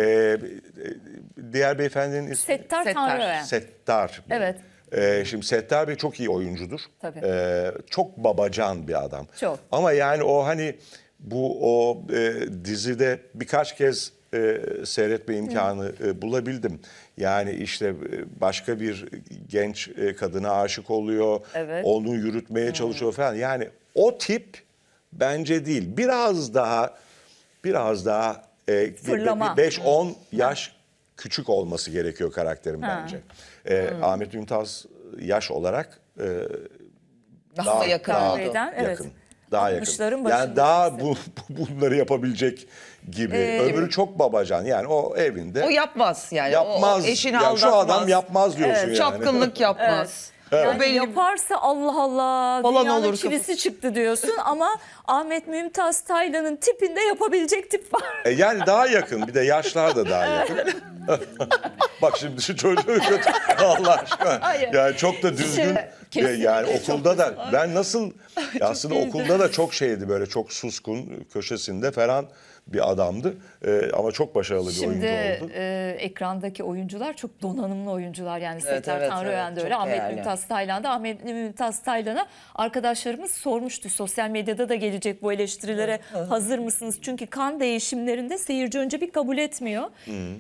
diğer beyefendinin ismi... Settar Tanrıören. Settar. Settar. Evet. Ee, şimdi Settar Bey çok iyi oyuncudur. Tabii. Ee, çok babacan bir adam. Çok. Ama yani o hani bu o e, dizide birkaç kez e, seyretme imkanı e, bulabildim. Yani işte e, başka bir genç e, kadına aşık oluyor. Evet. Onu yürütmeye Hı. çalışıyor falan. Yani o tip bence değil. Biraz daha biraz daha e, 5-10 yaş küçük olması gerekiyor karakterim ha. bence. E, hmm. Ahmet Ümtaz e, yaş olarak e, daha, daha yakın. Daha eden, yakın. Evet. Daha yakın. Yani daha işte. bu, bunları yapabilecek gibi. Ee, Öbürü çok babacan. Yani o evinde. O yapmaz yani. Yapmaz. O, o eşini yani aldatmaz. Şu adam yapmaz diyorsun evet, yani. Çapkınlık yapmaz. [laughs] evet. Yani belli. yaparsa Allah Allah Falan dünyanın olur çivisi çıktı diyorsun ama Ahmet Mümtaz Taylan'ın tipinde yapabilecek tip var. E yani daha yakın bir de yaşlar da daha yakın. [laughs] Bak şimdi şu çocuğu kötü [laughs] Allah aşkına. Yani çok da düzgün. Şey, kesinlikle yani okulda da ben nasıl aslında okulda da çok şeydi böyle çok suskun köşesinde Ferhan bir adamdı. E, ama çok başarılı Şimdi, bir oyuncu oldu. Şimdi e, ekrandaki oyuncular çok donanımlı oyuncular. Yani evet, Setar evet, Tanrıören evet, de öyle. Ahmet değerli. Mümtaz Taylan'da. Ahmet Mümtaz Taylan'a arkadaşlarımız sormuştu. Sosyal medyada da gelecek bu eleştirilere hazır mısınız? Çünkü kan değişimlerinde seyirci önce bir kabul etmiyor.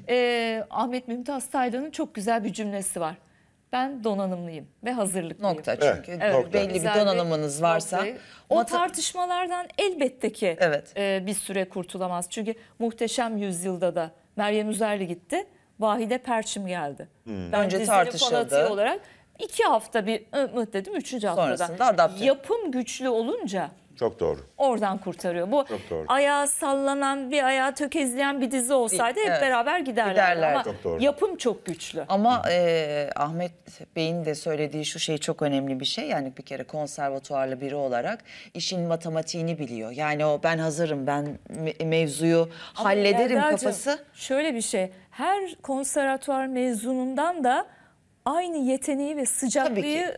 E, Ahmet Mümtaz Taylan'ın çok güzel bir cümlesi var ben donanımlıyım ve hazırlıklıyım. Nokta çünkü. Evet, evet nokta. belli bir donanımınız varsa. Noktayı. O tartışmalardan elbette ki evet. e, bir süre kurtulamaz. Çünkü muhteşem yüzyılda da Meryem Üzerli gitti. Vahide Perçim geldi. Hmm. Ben Önce tartışıldı. olarak iki hafta bir ıh dedim. Üçüncü haftada. Sonrasında adapte. Yapım güçlü olunca çok doğru. Oradan kurtarıyor. Bu Çok doğru. ayağı sallanan bir ayağı tökezleyen bir dizi olsaydı hep evet. beraber giderler. giderler. Ama çok doğru. yapım çok güçlü. Ama e, Ahmet Bey'in de söylediği şu şey çok önemli bir şey. Yani bir kere konservatuarlı biri olarak işin matematiğini biliyor. Yani o ben hazırım ben mevzuyu Ama hallederim Erdacığım, kafası. Şöyle bir şey her konservatuar mezunundan da aynı yeteneği ve sıcaklığı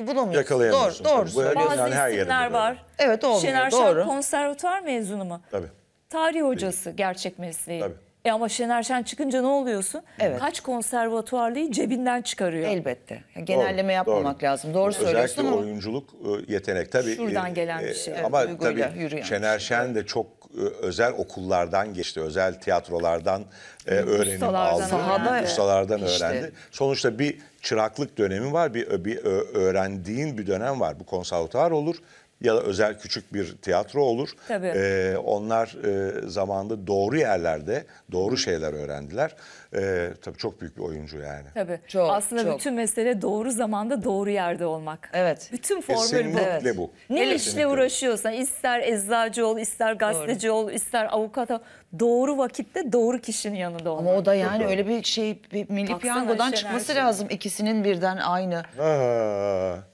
bulamıyorsun. Yakalayamıyorsun. Doğru, doğru. Bu her, yani her yerinde var. Böyle. Evet olmuyor. Şener Şen doğru. konservatuvar mezunu mu? Tabii. Tarih hocası Değil. gerçek mesleği. Tabii. E ama Şener Şen çıkınca ne oluyorsun? Evet. Kaç konservatuarlıyı cebinden çıkarıyor. Elbette. Yani genelleme doğru, yapmamak doğru. lazım. Doğru Özellikle söylüyorsun ama. Özellikle oyunculuk e, yetenek tabii. Şuradan e, gelen bir şey. E, ama tabii yürüyen. Şener şey. Şen de çok özel okullardan geçti, özel tiyatrolardan e, öğrenim ustalardan aldı, sahada, ustalardan işte. öğrendi. Sonuçta bir çıraklık dönemi var, bir, bir öğrendiğin bir dönem var. Bu konservatuar olur, ya da özel küçük bir tiyatro olur. Tabii. E, onlar e, zamanında doğru yerlerde doğru şeyler öğrendiler. E, tabii çok büyük bir oyuncu yani. Tabii. Çok, Aslında çok. bütün mesele doğru zamanda doğru yerde olmak. Evet. Bütün e, formül bu. Evet. bu. Ne Kesinlikle işle uğraşıyorsan ister eczacı ol, ister gazeteci doğru. ol, ister avukat ol. Doğru vakitte doğru kişinin yanında olmak. Ama o da yani çok öyle bir şey bir milli Baksana piyangodan çıkması şey. lazım ikisinin birden aynı. Ha.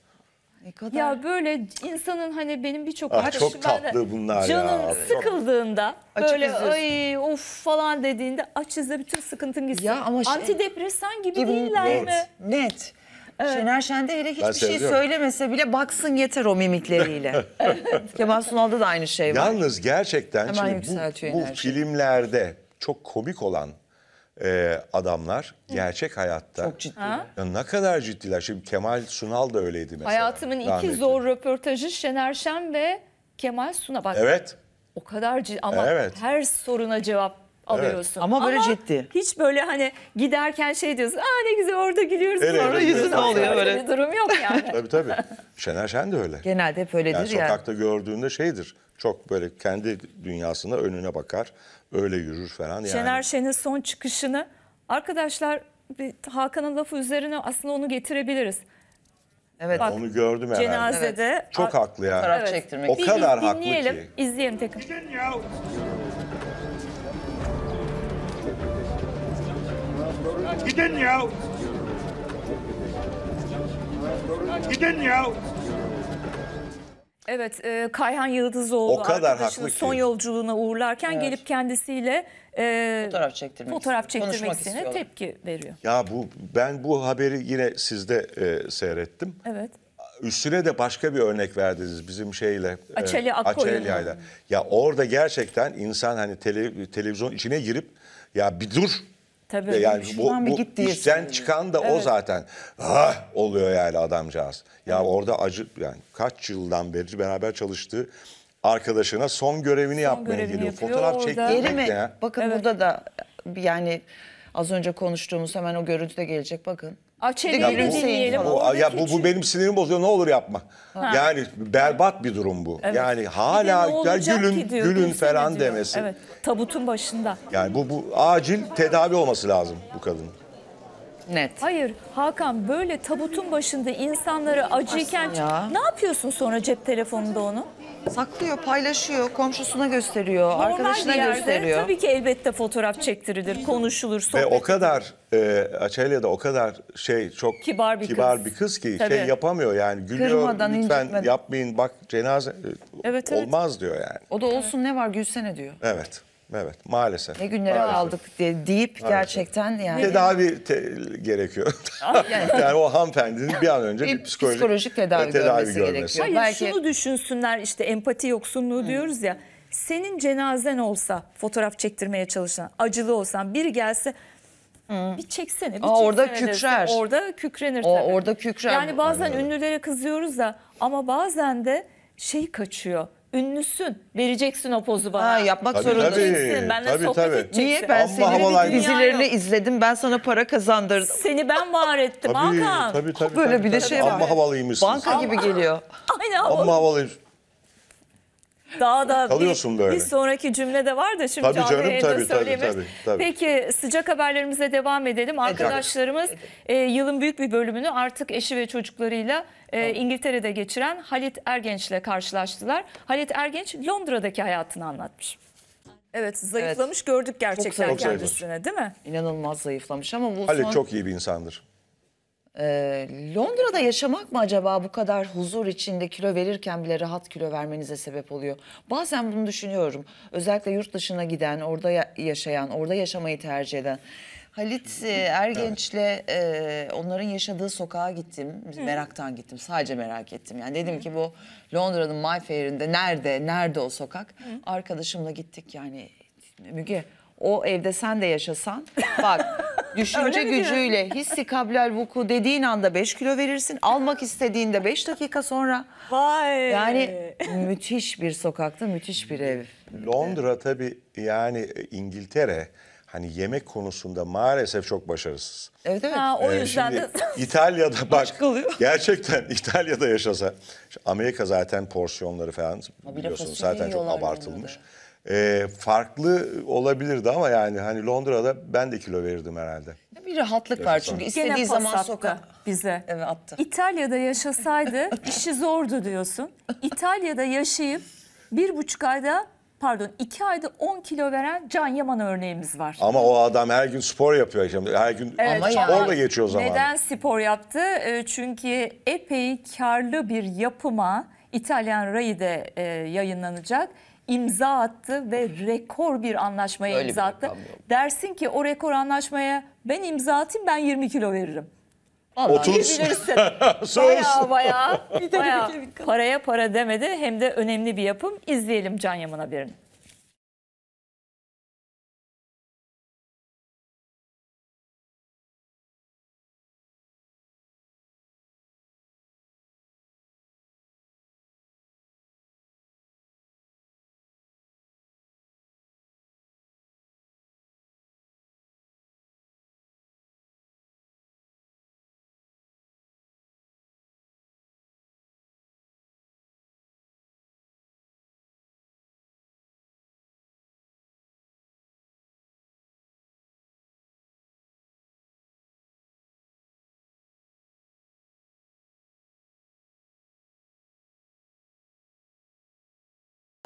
Ne kadar? Ya böyle insanın hani benim birçok ah, çok tatlı bunlar canım ya. sıkıldığında Açık böyle izliyorsun. ay of falan dediğinde aç izle bütün sıkıntın gitsin. Ya ama şey, Antidepresan gibi, gibi değiller net, mi? Net. Evet. Şener Şen'de hele hiçbir şey söylemese bile baksın yeter o mimikleriyle. [laughs] Kemal Sunal'da da aynı şey var. Yalnız gerçekten Hemen şimdi bu, bu filmlerde çok komik olan e, adamlar gerçek hayatta. Çok ciddi. Ha? Ya ne kadar ciddiler. Şimdi Kemal Sunal da öyleydi mesela. Hayatımın rahmetli. iki zor röportajı Şener Şen ve Kemal Sunal. Bak, evet. O kadar ciddi ama evet. her soruna cevap alıyorsun. Evet. Ama böyle Ama ciddi. Hiç böyle hani giderken şey diyorsun. Aa ne güzel orada gülüyoruz. Evet, sonra evet, yüzün oluyor böyle. Bir durum yok yani. tabii tabii. Şener Şen de öyle. Genelde hep öyledir yani. Sokakta ya. gördüğünde şeydir. Çok böyle kendi dünyasına önüne bakar. Öyle yürür falan. Yani. Şener Şen'in son çıkışını arkadaşlar Hakan'ın lafı üzerine aslında onu getirebiliriz. Evet. Bak, onu gördüm herhalde. Cenazede. Evet. Çok haklı ya. evet. çektirmek. O bir, kadar haklı ki. Dinleyelim, izleyelim tekrar. Gidin ya. Gidin ya. Evet e, Kayhan Yıldızoğlu o kadar arkadaşının son yolculuğuna uğurlarken evet. gelip kendisiyle e, fotoğraf çektirmek, fotoğraf çektirmek isteyene tepki veriyor. Ya bu ben bu haberi yine sizde e, seyrettim. Evet. Üstüne de başka bir örnek verdiniz bizim şeyle. E, Açeli Akkoyun'la. Ya orada gerçekten insan hani televizyon içine girip ya bir dur Tabii. Yani bu, bu işten çıkan da evet. o zaten. Ah oluyor yani adamcağız. Ya evet. orada acı yani kaç yıldan beri beraber çalıştığı arkadaşına son görevini son yapmaya görevini geliyor. Yapıyor, Fotoğraf çektirmek Bakın evet. burada da yani az önce konuştuğumuz hemen o görüntüde gelecek bakın. Çevreyi de gülümseyin dinleyelim. falan. ya bu, bu benim sinirim bozuyor ne olur yapma. Yani berbat bir durum bu. Evet. Yani hala ya gülün ki diyor, gülün falan diyor. demesi. Evet, tabutun başında. Yani bu bu acil tedavi olması lazım bu kadının. Net. Hayır Hakan böyle tabutun başında insanları acıyken ya. ne yapıyorsun sonra cep telefonunda onu? Saklıyor, paylaşıyor, komşusuna gösteriyor, Normal arkadaşına yerde, gösteriyor. Tabii ki elbette fotoğraf çektirilir, konuşulur, sohbet Ve o kadar e, Açayla o kadar şey çok kibar bir, kibar kız. bir kız ki tabii. şey yapamıyor yani gülüyor Kırmadan, lütfen incitmeden. yapmayın bak cenaze e, evet, evet. olmaz diyor yani. O da olsun evet. ne var gülsene diyor. Evet. Evet maalesef. Ne günleri maalesef. aldık diye deyip maalesef. gerçekten yani. Tedavi te gerekiyor. [laughs] Ah, yani. [laughs] yani o hanımefendinin bir an önce bir, bir psikolojik, psikolojik tedavi, tedavi görmesi, görmesi gerekiyor. Hayır Belki... şunu düşünsünler işte empati yoksunluğu diyoruz ya. Senin cenazen olsa fotoğraf çektirmeye çalışan acılı olsan biri gelse Hmm. Bir çeksene. Bir Aa, çeksene orada dersin. kükrer. Orada kükrenir tabii. Orada kükrer. Yani bazen Aynen. ünlülere kızıyoruz da ama bazen de şey kaçıyor ünlüsün. Vereceksin o pozu bana. Ha, yapmak zorundasın. Tabii, Benle sohbet tabii. edeceksin. Niye? Ben senin dizilerini yok. izledim. Ben sana para kazandırdım. Seni ben var ettim tabii, Hakan. Tabii, tabii, Böyle tabii, bir de şey var. Amma havalıymışsın. Banka ama. gibi geliyor. [laughs] Aynen. Amma havalıymışsın. Daha da Kalıyorsun bir, böyle. bir sonraki cümle de var da şimdi tabii canım, tabii, tabii, tabii, tabii. Peki sıcak haberlerimize devam edelim. Arkadaşlarımız e, yılın büyük bir bölümünü artık eşi ve çocuklarıyla e, İngiltere'de geçiren Halit Ergenç ile karşılaştılar. Halit Ergenç Londra'daki hayatını anlatmış. Evet zayıflamış evet. gördük gerçekten çok kendisine değil mi? İnanılmaz zayıflamış ama bu Halit son... çok iyi bir insandır. Ee, Londra'da yaşamak mı acaba bu kadar huzur içinde kilo verirken bile rahat kilo vermenize sebep oluyor? Bazen bunu düşünüyorum. Özellikle yurt dışına giden, orada yaşayan, orada yaşamayı tercih eden. Halit e, Ergenç'le e, onların yaşadığı sokağa gittim. Meraktan gittim. Sadece merak ettim. Yani dedim ki bu Londra'nın Mayfair'inde nerede? Nerede o sokak? Arkadaşımla gittik yani. Müge o evde sen de yaşasan bak [laughs] düşünce gücüyle hissi kablel vuku dediğin anda 5 kilo verirsin. Almak istediğinde 5 dakika sonra. Vay. Yani müthiş bir sokakta müthiş bir ev. Londra tabii yani İngiltere hani yemek konusunda maalesef çok başarısız. Evet evet. Ha, o ee, yüzden de [laughs] İtalya'da bak gerçekten [laughs] İtalya'da yaşasa Amerika zaten porsiyonları falan ha, biliyorsunuz zaten çok abartılmış. Ee, farklı olabilirdi ama yani hani Londra'da ben de kilo verirdim herhalde. Bir rahatlık var çünkü istediği zaman sokağa bize. Evet attı. İtalya'da yaşasaydı [laughs] işi zordu diyorsun. İtalya'da yaşayıp bir buçuk ayda pardon 2 ayda 10 kilo veren Can Yaman örneğimiz var. Ama o adam her gün spor yapıyor. Her gün evet, sporla geçiyor o zaman. Neden spor yaptı? Ee, çünkü epey karlı bir yapıma İtalyan Rai'de e, yayınlanacak imza attı ve rekor bir anlaşmaya Öyle imza bir attı. Dersin ki o rekor anlaşmaya ben imza atayım ben 20 kilo veririm. Vallahi 30 bilirsin. Baya baya. paraya para demedi hem de önemli bir yapım. İzleyelim Can Yaman'a birini.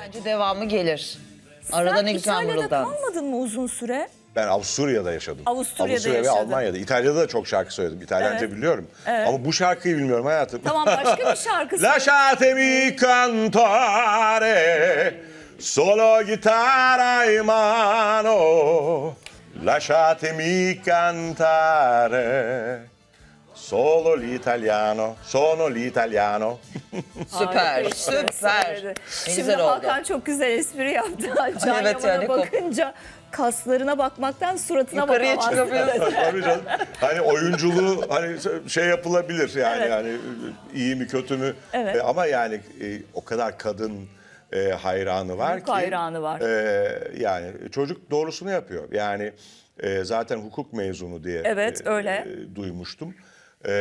Bence devamı gelir. Arada Sen ne güzel İtalya'da mırıldan. kalmadın mı uzun süre? Ben Avusturya'da yaşadım. Avusturya'da Avusturya ve Almanya'da. İtalya'da da çok şarkı söyledim. İtalyanca Evet. biliyorum. Evet. Ama bu şarkıyı bilmiyorum hayatım. Tamam başka bir [laughs] şarkı söyle. Lasciatemi cantare solo chitarra in mano. la Lasciatemi cantare Solo l'italiano, sono l'italiano. [laughs] Süper, süper. Şimdi Hakan çok güzel espri yaptı. Can evet, yani, bakınca kaslarına bakmaktan suratına Yukarıya bakamazsın. Hani oyunculuğu hani şey yapılabilir yani evet. yani iyi mi kötü mü evet. E, ama yani e, o kadar kadın e, hayranı var Hukuk ki. hayranı var. yani çocuk doğrusunu yapıyor. Yani zaten hukuk mezunu diye evet, e, öyle. E, duymuştum e,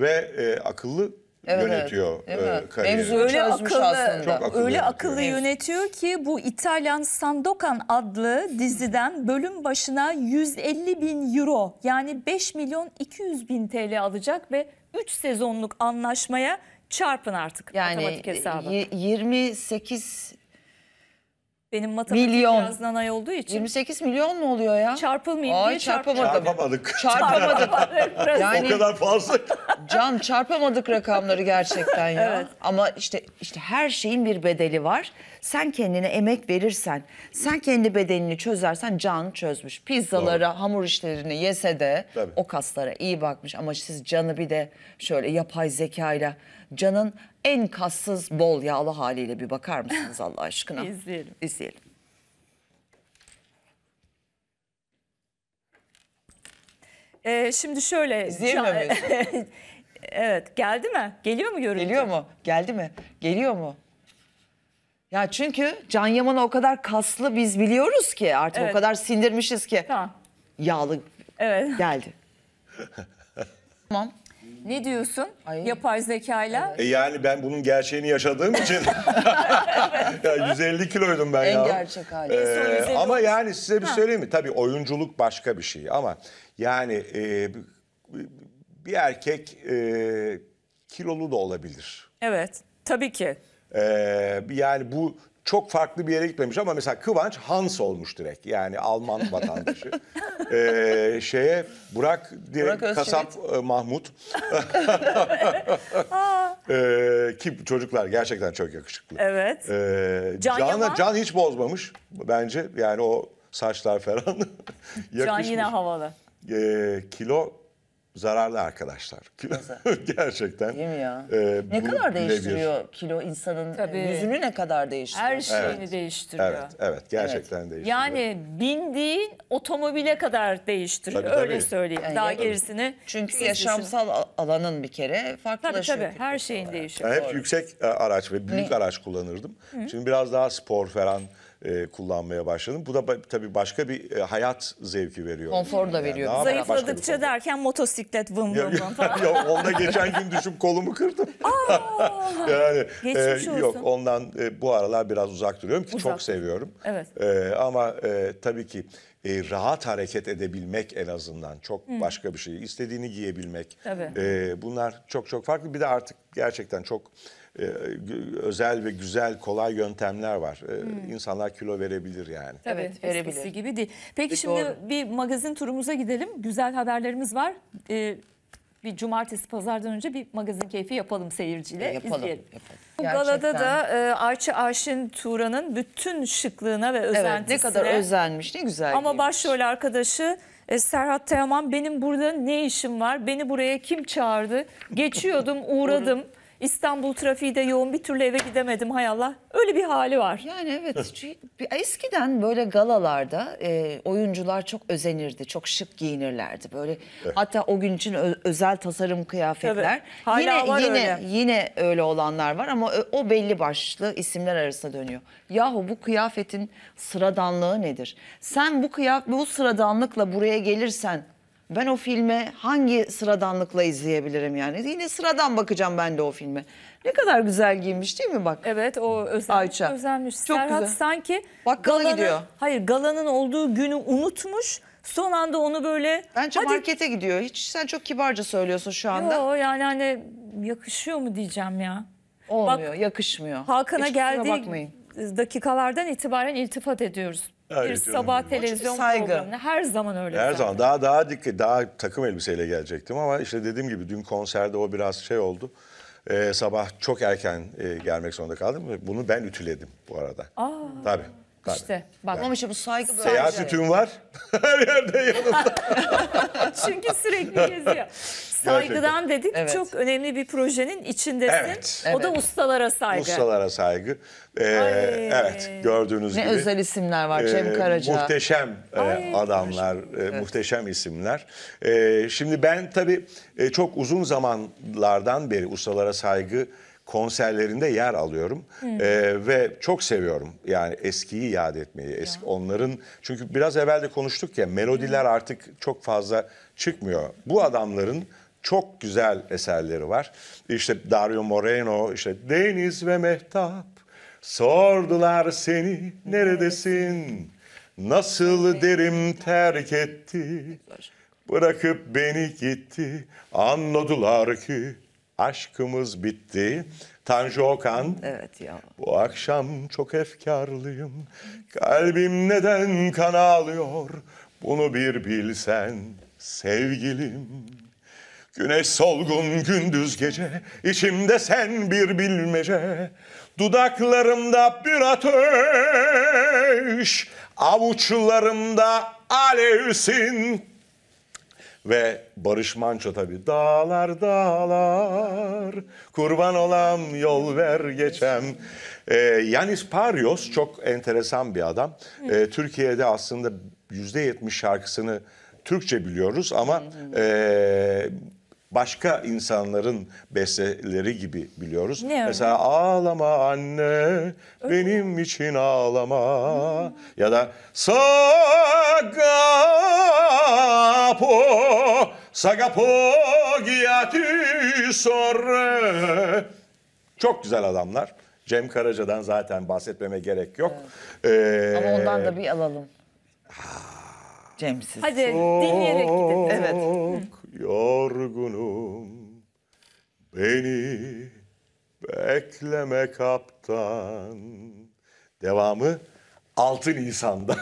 ve e, akıllı Evet, yönetiyor evet. E, Mevzu öyle akıllı, aslında. Çok akıllı, öyle akıllı yönetiyor. yönetiyor ki bu İtalyan Sandokan adlı diziden bölüm başına 150 bin euro yani 5 milyon 200 bin TL alacak ve 3 sezonluk anlaşmaya çarpın artık yani matematik hesabı. 28 benim matematik milyon. biraz nanay olduğu için. 28 milyon mu oluyor ya? Çarpılmayayım Ay, diye çarpamadık. Çarpamadık. [laughs] Çarpamadık. [laughs] yani, o kadar fazla. Can çarpamadık rakamları gerçekten ya. Evet. Ama işte işte her şeyin bir bedeli var. Sen kendine emek verirsen, sen kendi bedenini çözersen can çözmüş. Pizzalara, Doğru. hamur işlerini yese de Tabii. o kaslara iyi bakmış. Ama siz canı bir de şöyle yapay zekayla Can'ın en kassız bol yağlı haliyle bir bakar mısınız [laughs] Allah aşkına? İzleyelim. İzleyelim. Ee, şimdi şöyle. İzleyemiyor [laughs] Evet geldi mi? Geliyor mu görüntü? Geliyor mu? Geldi mi? Geliyor mu? Ya çünkü Can Yaman o kadar kaslı biz biliyoruz ki artık evet. o kadar sindirmişiz ki. Tamam. Yağlı evet. geldi. [laughs] tamam. Ne diyorsun? Ay. Yapay zekayla. E yani ben bunun gerçeğini yaşadığım için [laughs] ya 150 kiloydum ben En ya. gerçek hali. Ee, ama yani size bir söyleyeyim mi? Tabii oyunculuk başka bir şey ama yani e, bir erkek e, kilolu da olabilir. Evet. Tabii ki. Ee, yani bu çok farklı bir yere gitmemiş ama mesela Kıvanç Hans olmuş direkt. Yani Alman vatandaşı. [laughs] ee, şeye Burak direkt Burak Kasap e, Mahmut. [laughs] ee, ki çocuklar gerçekten çok yakışıklı. Evet. Ee, Can Can'la Can hiç bozmamış bence. Yani o saçlar falan. [laughs] Can yine havalı. Ee, kilo zararlı arkadaşlar. Kilo [laughs] gerçekten. Değil mi ya? E, ne kadar değiştiriyor bir... kilo insanın e, Tabii. yüzünü ne kadar değiştiriyor? Her şeyini evet. değiştiriyor. Evet, evet gerçekten evet. değiştiriyor. Yani bindiğin otomobile kadar değiştiriyor tabii, öyle tabii. söyleyeyim. Yani, Daha gerisini. Çünkü Siz yaşamsal düşün. alanın bir kere farklılaşıyor. Tabii tabii her şeyin değişiyor. Yani hep yüksek e, araç ve büyük ne? araç kullanırdım. Hı. Şimdi biraz daha spor falan e, kullanmaya başladım. Bu da tabii başka bir e, hayat zevki veriyor. Konfor da veriyor. Yani Zayıfladıkça derken motosiklet vım vım falan. onda geçen gün düşüp kolumu kırdım. [laughs] [laughs] yani Geçmiş e, olsun. Yok ondan e, bu aralar biraz uzak duruyorum ki uzak. çok seviyorum. Evet. E, ama e, tabii ki e, rahat hareket edebilmek en azından çok hmm. başka bir şey. İstediğini giyebilmek. Tabii. E, bunlar çok çok farklı. Bir de artık gerçekten çok e, özel ve güzel kolay yöntemler var. E, hmm. İnsanlar kilo verebilir yani. Evet, evet verebilir. gibi değil. Peki e, şimdi doğru. bir magazin turumuza gidelim. Güzel haberlerimiz var. E, bir cumartesi pazardan önce bir magazin keyfi yapalım seyirciyle. E, yapalım, izleyelim. yapalım. Gerçekten. Galada da e, Ayça Ayşin Turan'ın bütün şıklığına ve özentisine. Evet ne kadar özenmiş ne güzel. Ama giymiş. başrol arkadaşı e, Serhat Teoman benim burada ne işim var? Beni buraya kim çağırdı? Geçiyordum uğradım. İstanbul trafiği de yoğun bir türlü eve gidemedim hay Allah. Öyle bir hali var. Yani evet. eskiden böyle galalarda e, oyuncular çok özenirdi. Çok şık giyinirlerdi. Böyle evet. hatta o gün için özel tasarım kıyafetler. Tabii. Hala yine var yine öyle. yine öyle olanlar var ama o belli başlı isimler arasında dönüyor. Yahu bu kıyafetin sıradanlığı nedir? Sen bu kıyafet bu sıradanlıkla buraya gelirsen ben o filme hangi sıradanlıkla izleyebilirim yani? Yine sıradan bakacağım ben de o filme. Ne kadar güzel giymiş değil mi bak? Evet o özen, Ayça. özenmiş. Çok Serhat güzel. sanki Bakkala gidiyor. Hayır galanın olduğu günü unutmuş. Son anda onu böyle... Bence hadi. markete gidiyor. Hiç sen çok kibarca söylüyorsun şu anda. Yok yani hani yakışıyor mu diyeceğim ya. Olmuyor, Bak, yakışmıyor. Hakan'a geldiği dakikalardan itibaren iltifat ediyoruz bir sabah televizyon saygı. programına her zaman öyle. Her zaman daha daha dikkat daha takım elbiseyle gelecektim ama işte dediğim gibi dün konserde o biraz şey oldu. Ee, sabah çok erken e, gelmek zorunda kaldım ve bunu ben ütüledim bu arada. Aa. Tabii. Tabii. İşte bakmamışım yani. bu saygı böyle. Seyahat ütün var. [laughs] Her yerde yanında. [laughs] Çünkü sürekli geziyor. Saygıdan Gerçekten. dedik evet. çok önemli bir projenin içindesin. Evet. O da ustalara saygı. Ustalara saygı. Ee, evet gördüğünüz ne gibi. Ne özel isimler var Cem ee, Karaca. E, muhteşem Ay. adamlar, e, evet. muhteşem isimler. E, şimdi ben tabii e, çok uzun zamanlardan beri ustalara saygı konserlerinde yer alıyorum hmm. e, ve çok seviyorum yani eskiyi yad etmeyi eski ya. onların çünkü biraz evvel de konuştuk ya melodiler hmm. artık çok fazla çıkmıyor bu adamların çok güzel eserleri var işte Dario Moreno işte Deniz ve Mehtap sordular seni neredesin nasıl derim terk etti bırakıp beni gitti anladılar ki aşkımız bitti. Tanju Okan. Evet ya. Bu akşam çok efkarlıyım. Kalbim neden kan ağlıyor? Bunu bir bilsen sevgilim. Güneş solgun gündüz gece, içimde sen bir bilmece. Dudaklarımda bir ateş, avuçlarımda alevsin. Ve Barış Manço tabi dağlar dağlar kurban olam yol ver geçem. Ee, Yanis Parios çok enteresan bir adam. Ee, Türkiye'de aslında %70 şarkısını Türkçe biliyoruz ama... E, başka insanların besteleri gibi biliyoruz. Ne Mesela öyle? ağlama anne öyle. benim için ağlama hmm. ya da sagapo sagapo giati sorre çok güzel adamlar. Cem Karaca'dan zaten bahsetmeme gerek yok. Evet. Ee, Ama ondan da bir alalım. Cemsiz. Hadi dinleyerek gidelim. Evet yorgunum Beni bekleme kaptan Devamı 6 Nisan'da.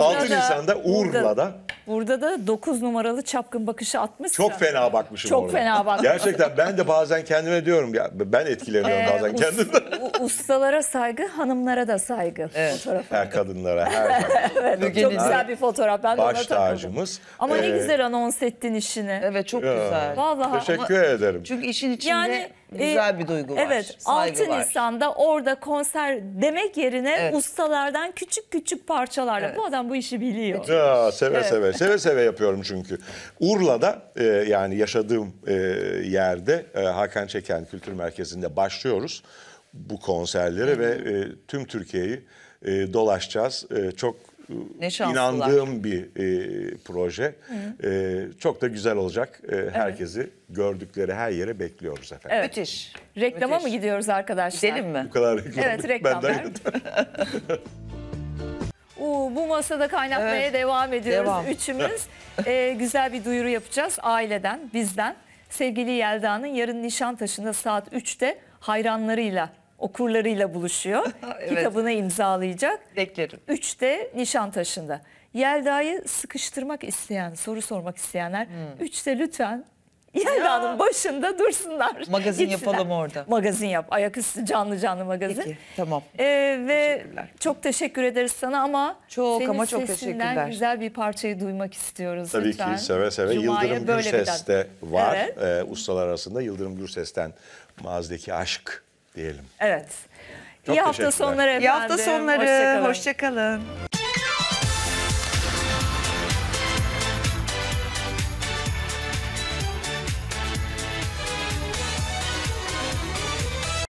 6 Nisan'da Uğurla'da Burada da 9 numaralı çapkın bakışı atmışsın. Çok fena bakmışım Çok orada. fena bakmışım. Gerçekten ben de bazen kendime diyorum ya ben etkileniyorum ee, bazen us, kendimden. Ustalara saygı, hanımlara da saygı. Evet. Her kadınlara, her [laughs] evet, Çok güzel bir fotoğraf. Ben Baş tacımız. Ama ee, ne güzel anons ettin işini. Evet çok güzel. Vallahi. Teşekkür ama, ederim. Çünkü işin içinde... Yani e, Güzel bir duygu var. Evet. Saygı 6 var. orada konser demek yerine Evet. ustalardan küçük küçük parçalarla bu adam bu işi biliyor. Ya, seve seve. Seve seve [laughs] yapıyorum çünkü. Urla'da e, yani yaşadığım e, yerde e, Hakan Çeken Kültür Merkezi'nde başlıyoruz bu konserlere ve e, tüm Türkiye'yi e, dolaşacağız. E, çok ne inandığım bir e, proje. E, çok da güzel olacak. E, herkesi evet. gördükleri her yere bekliyoruz efendim. Evet. Müthiş. Reklama Müthiş. mı gidiyoruz arkadaşlar? Gidelim mi? Bu kadar reklam. Evet reklam. Benden [laughs] Uu, bu masada kaynatmaya evet. devam ediyoruz devam. üçümüz. ee, güzel bir duyuru yapacağız aileden, bizden. Sevgili Yelda'nın yarın Nişantaşı'nda saat 3'te hayranlarıyla okurlarıyla buluşuyor. [laughs] evet. Kitabını imzalayacak. Beklerim. Üç de Nişantaşı'nda. Yelda'yı sıkıştırmak isteyen, soru sormak isteyenler hmm. üç de lütfen Yelda'nın ya. başında dursunlar. Magazin gitsinler. yapalım orada. Magazin yap. Ayaküstü canlı canlı magazin. Peki tamam. Ee, ve çok teşekkür ederiz sana ama çok senin ama çok teşekkürler. güzel bir parçayı duymak istiyoruz Tabii lütfen. ki seve seve. Cuma'ya Yıldırım Gürses de var. Evet. Ee, ustalar arasında Yıldırım Gürses'ten Maz'daki aşk diyelim. Evet. Çok İyi hafta sonları efendim. İyi hafta sonları. Hoşçakalın. Hoşça kalın.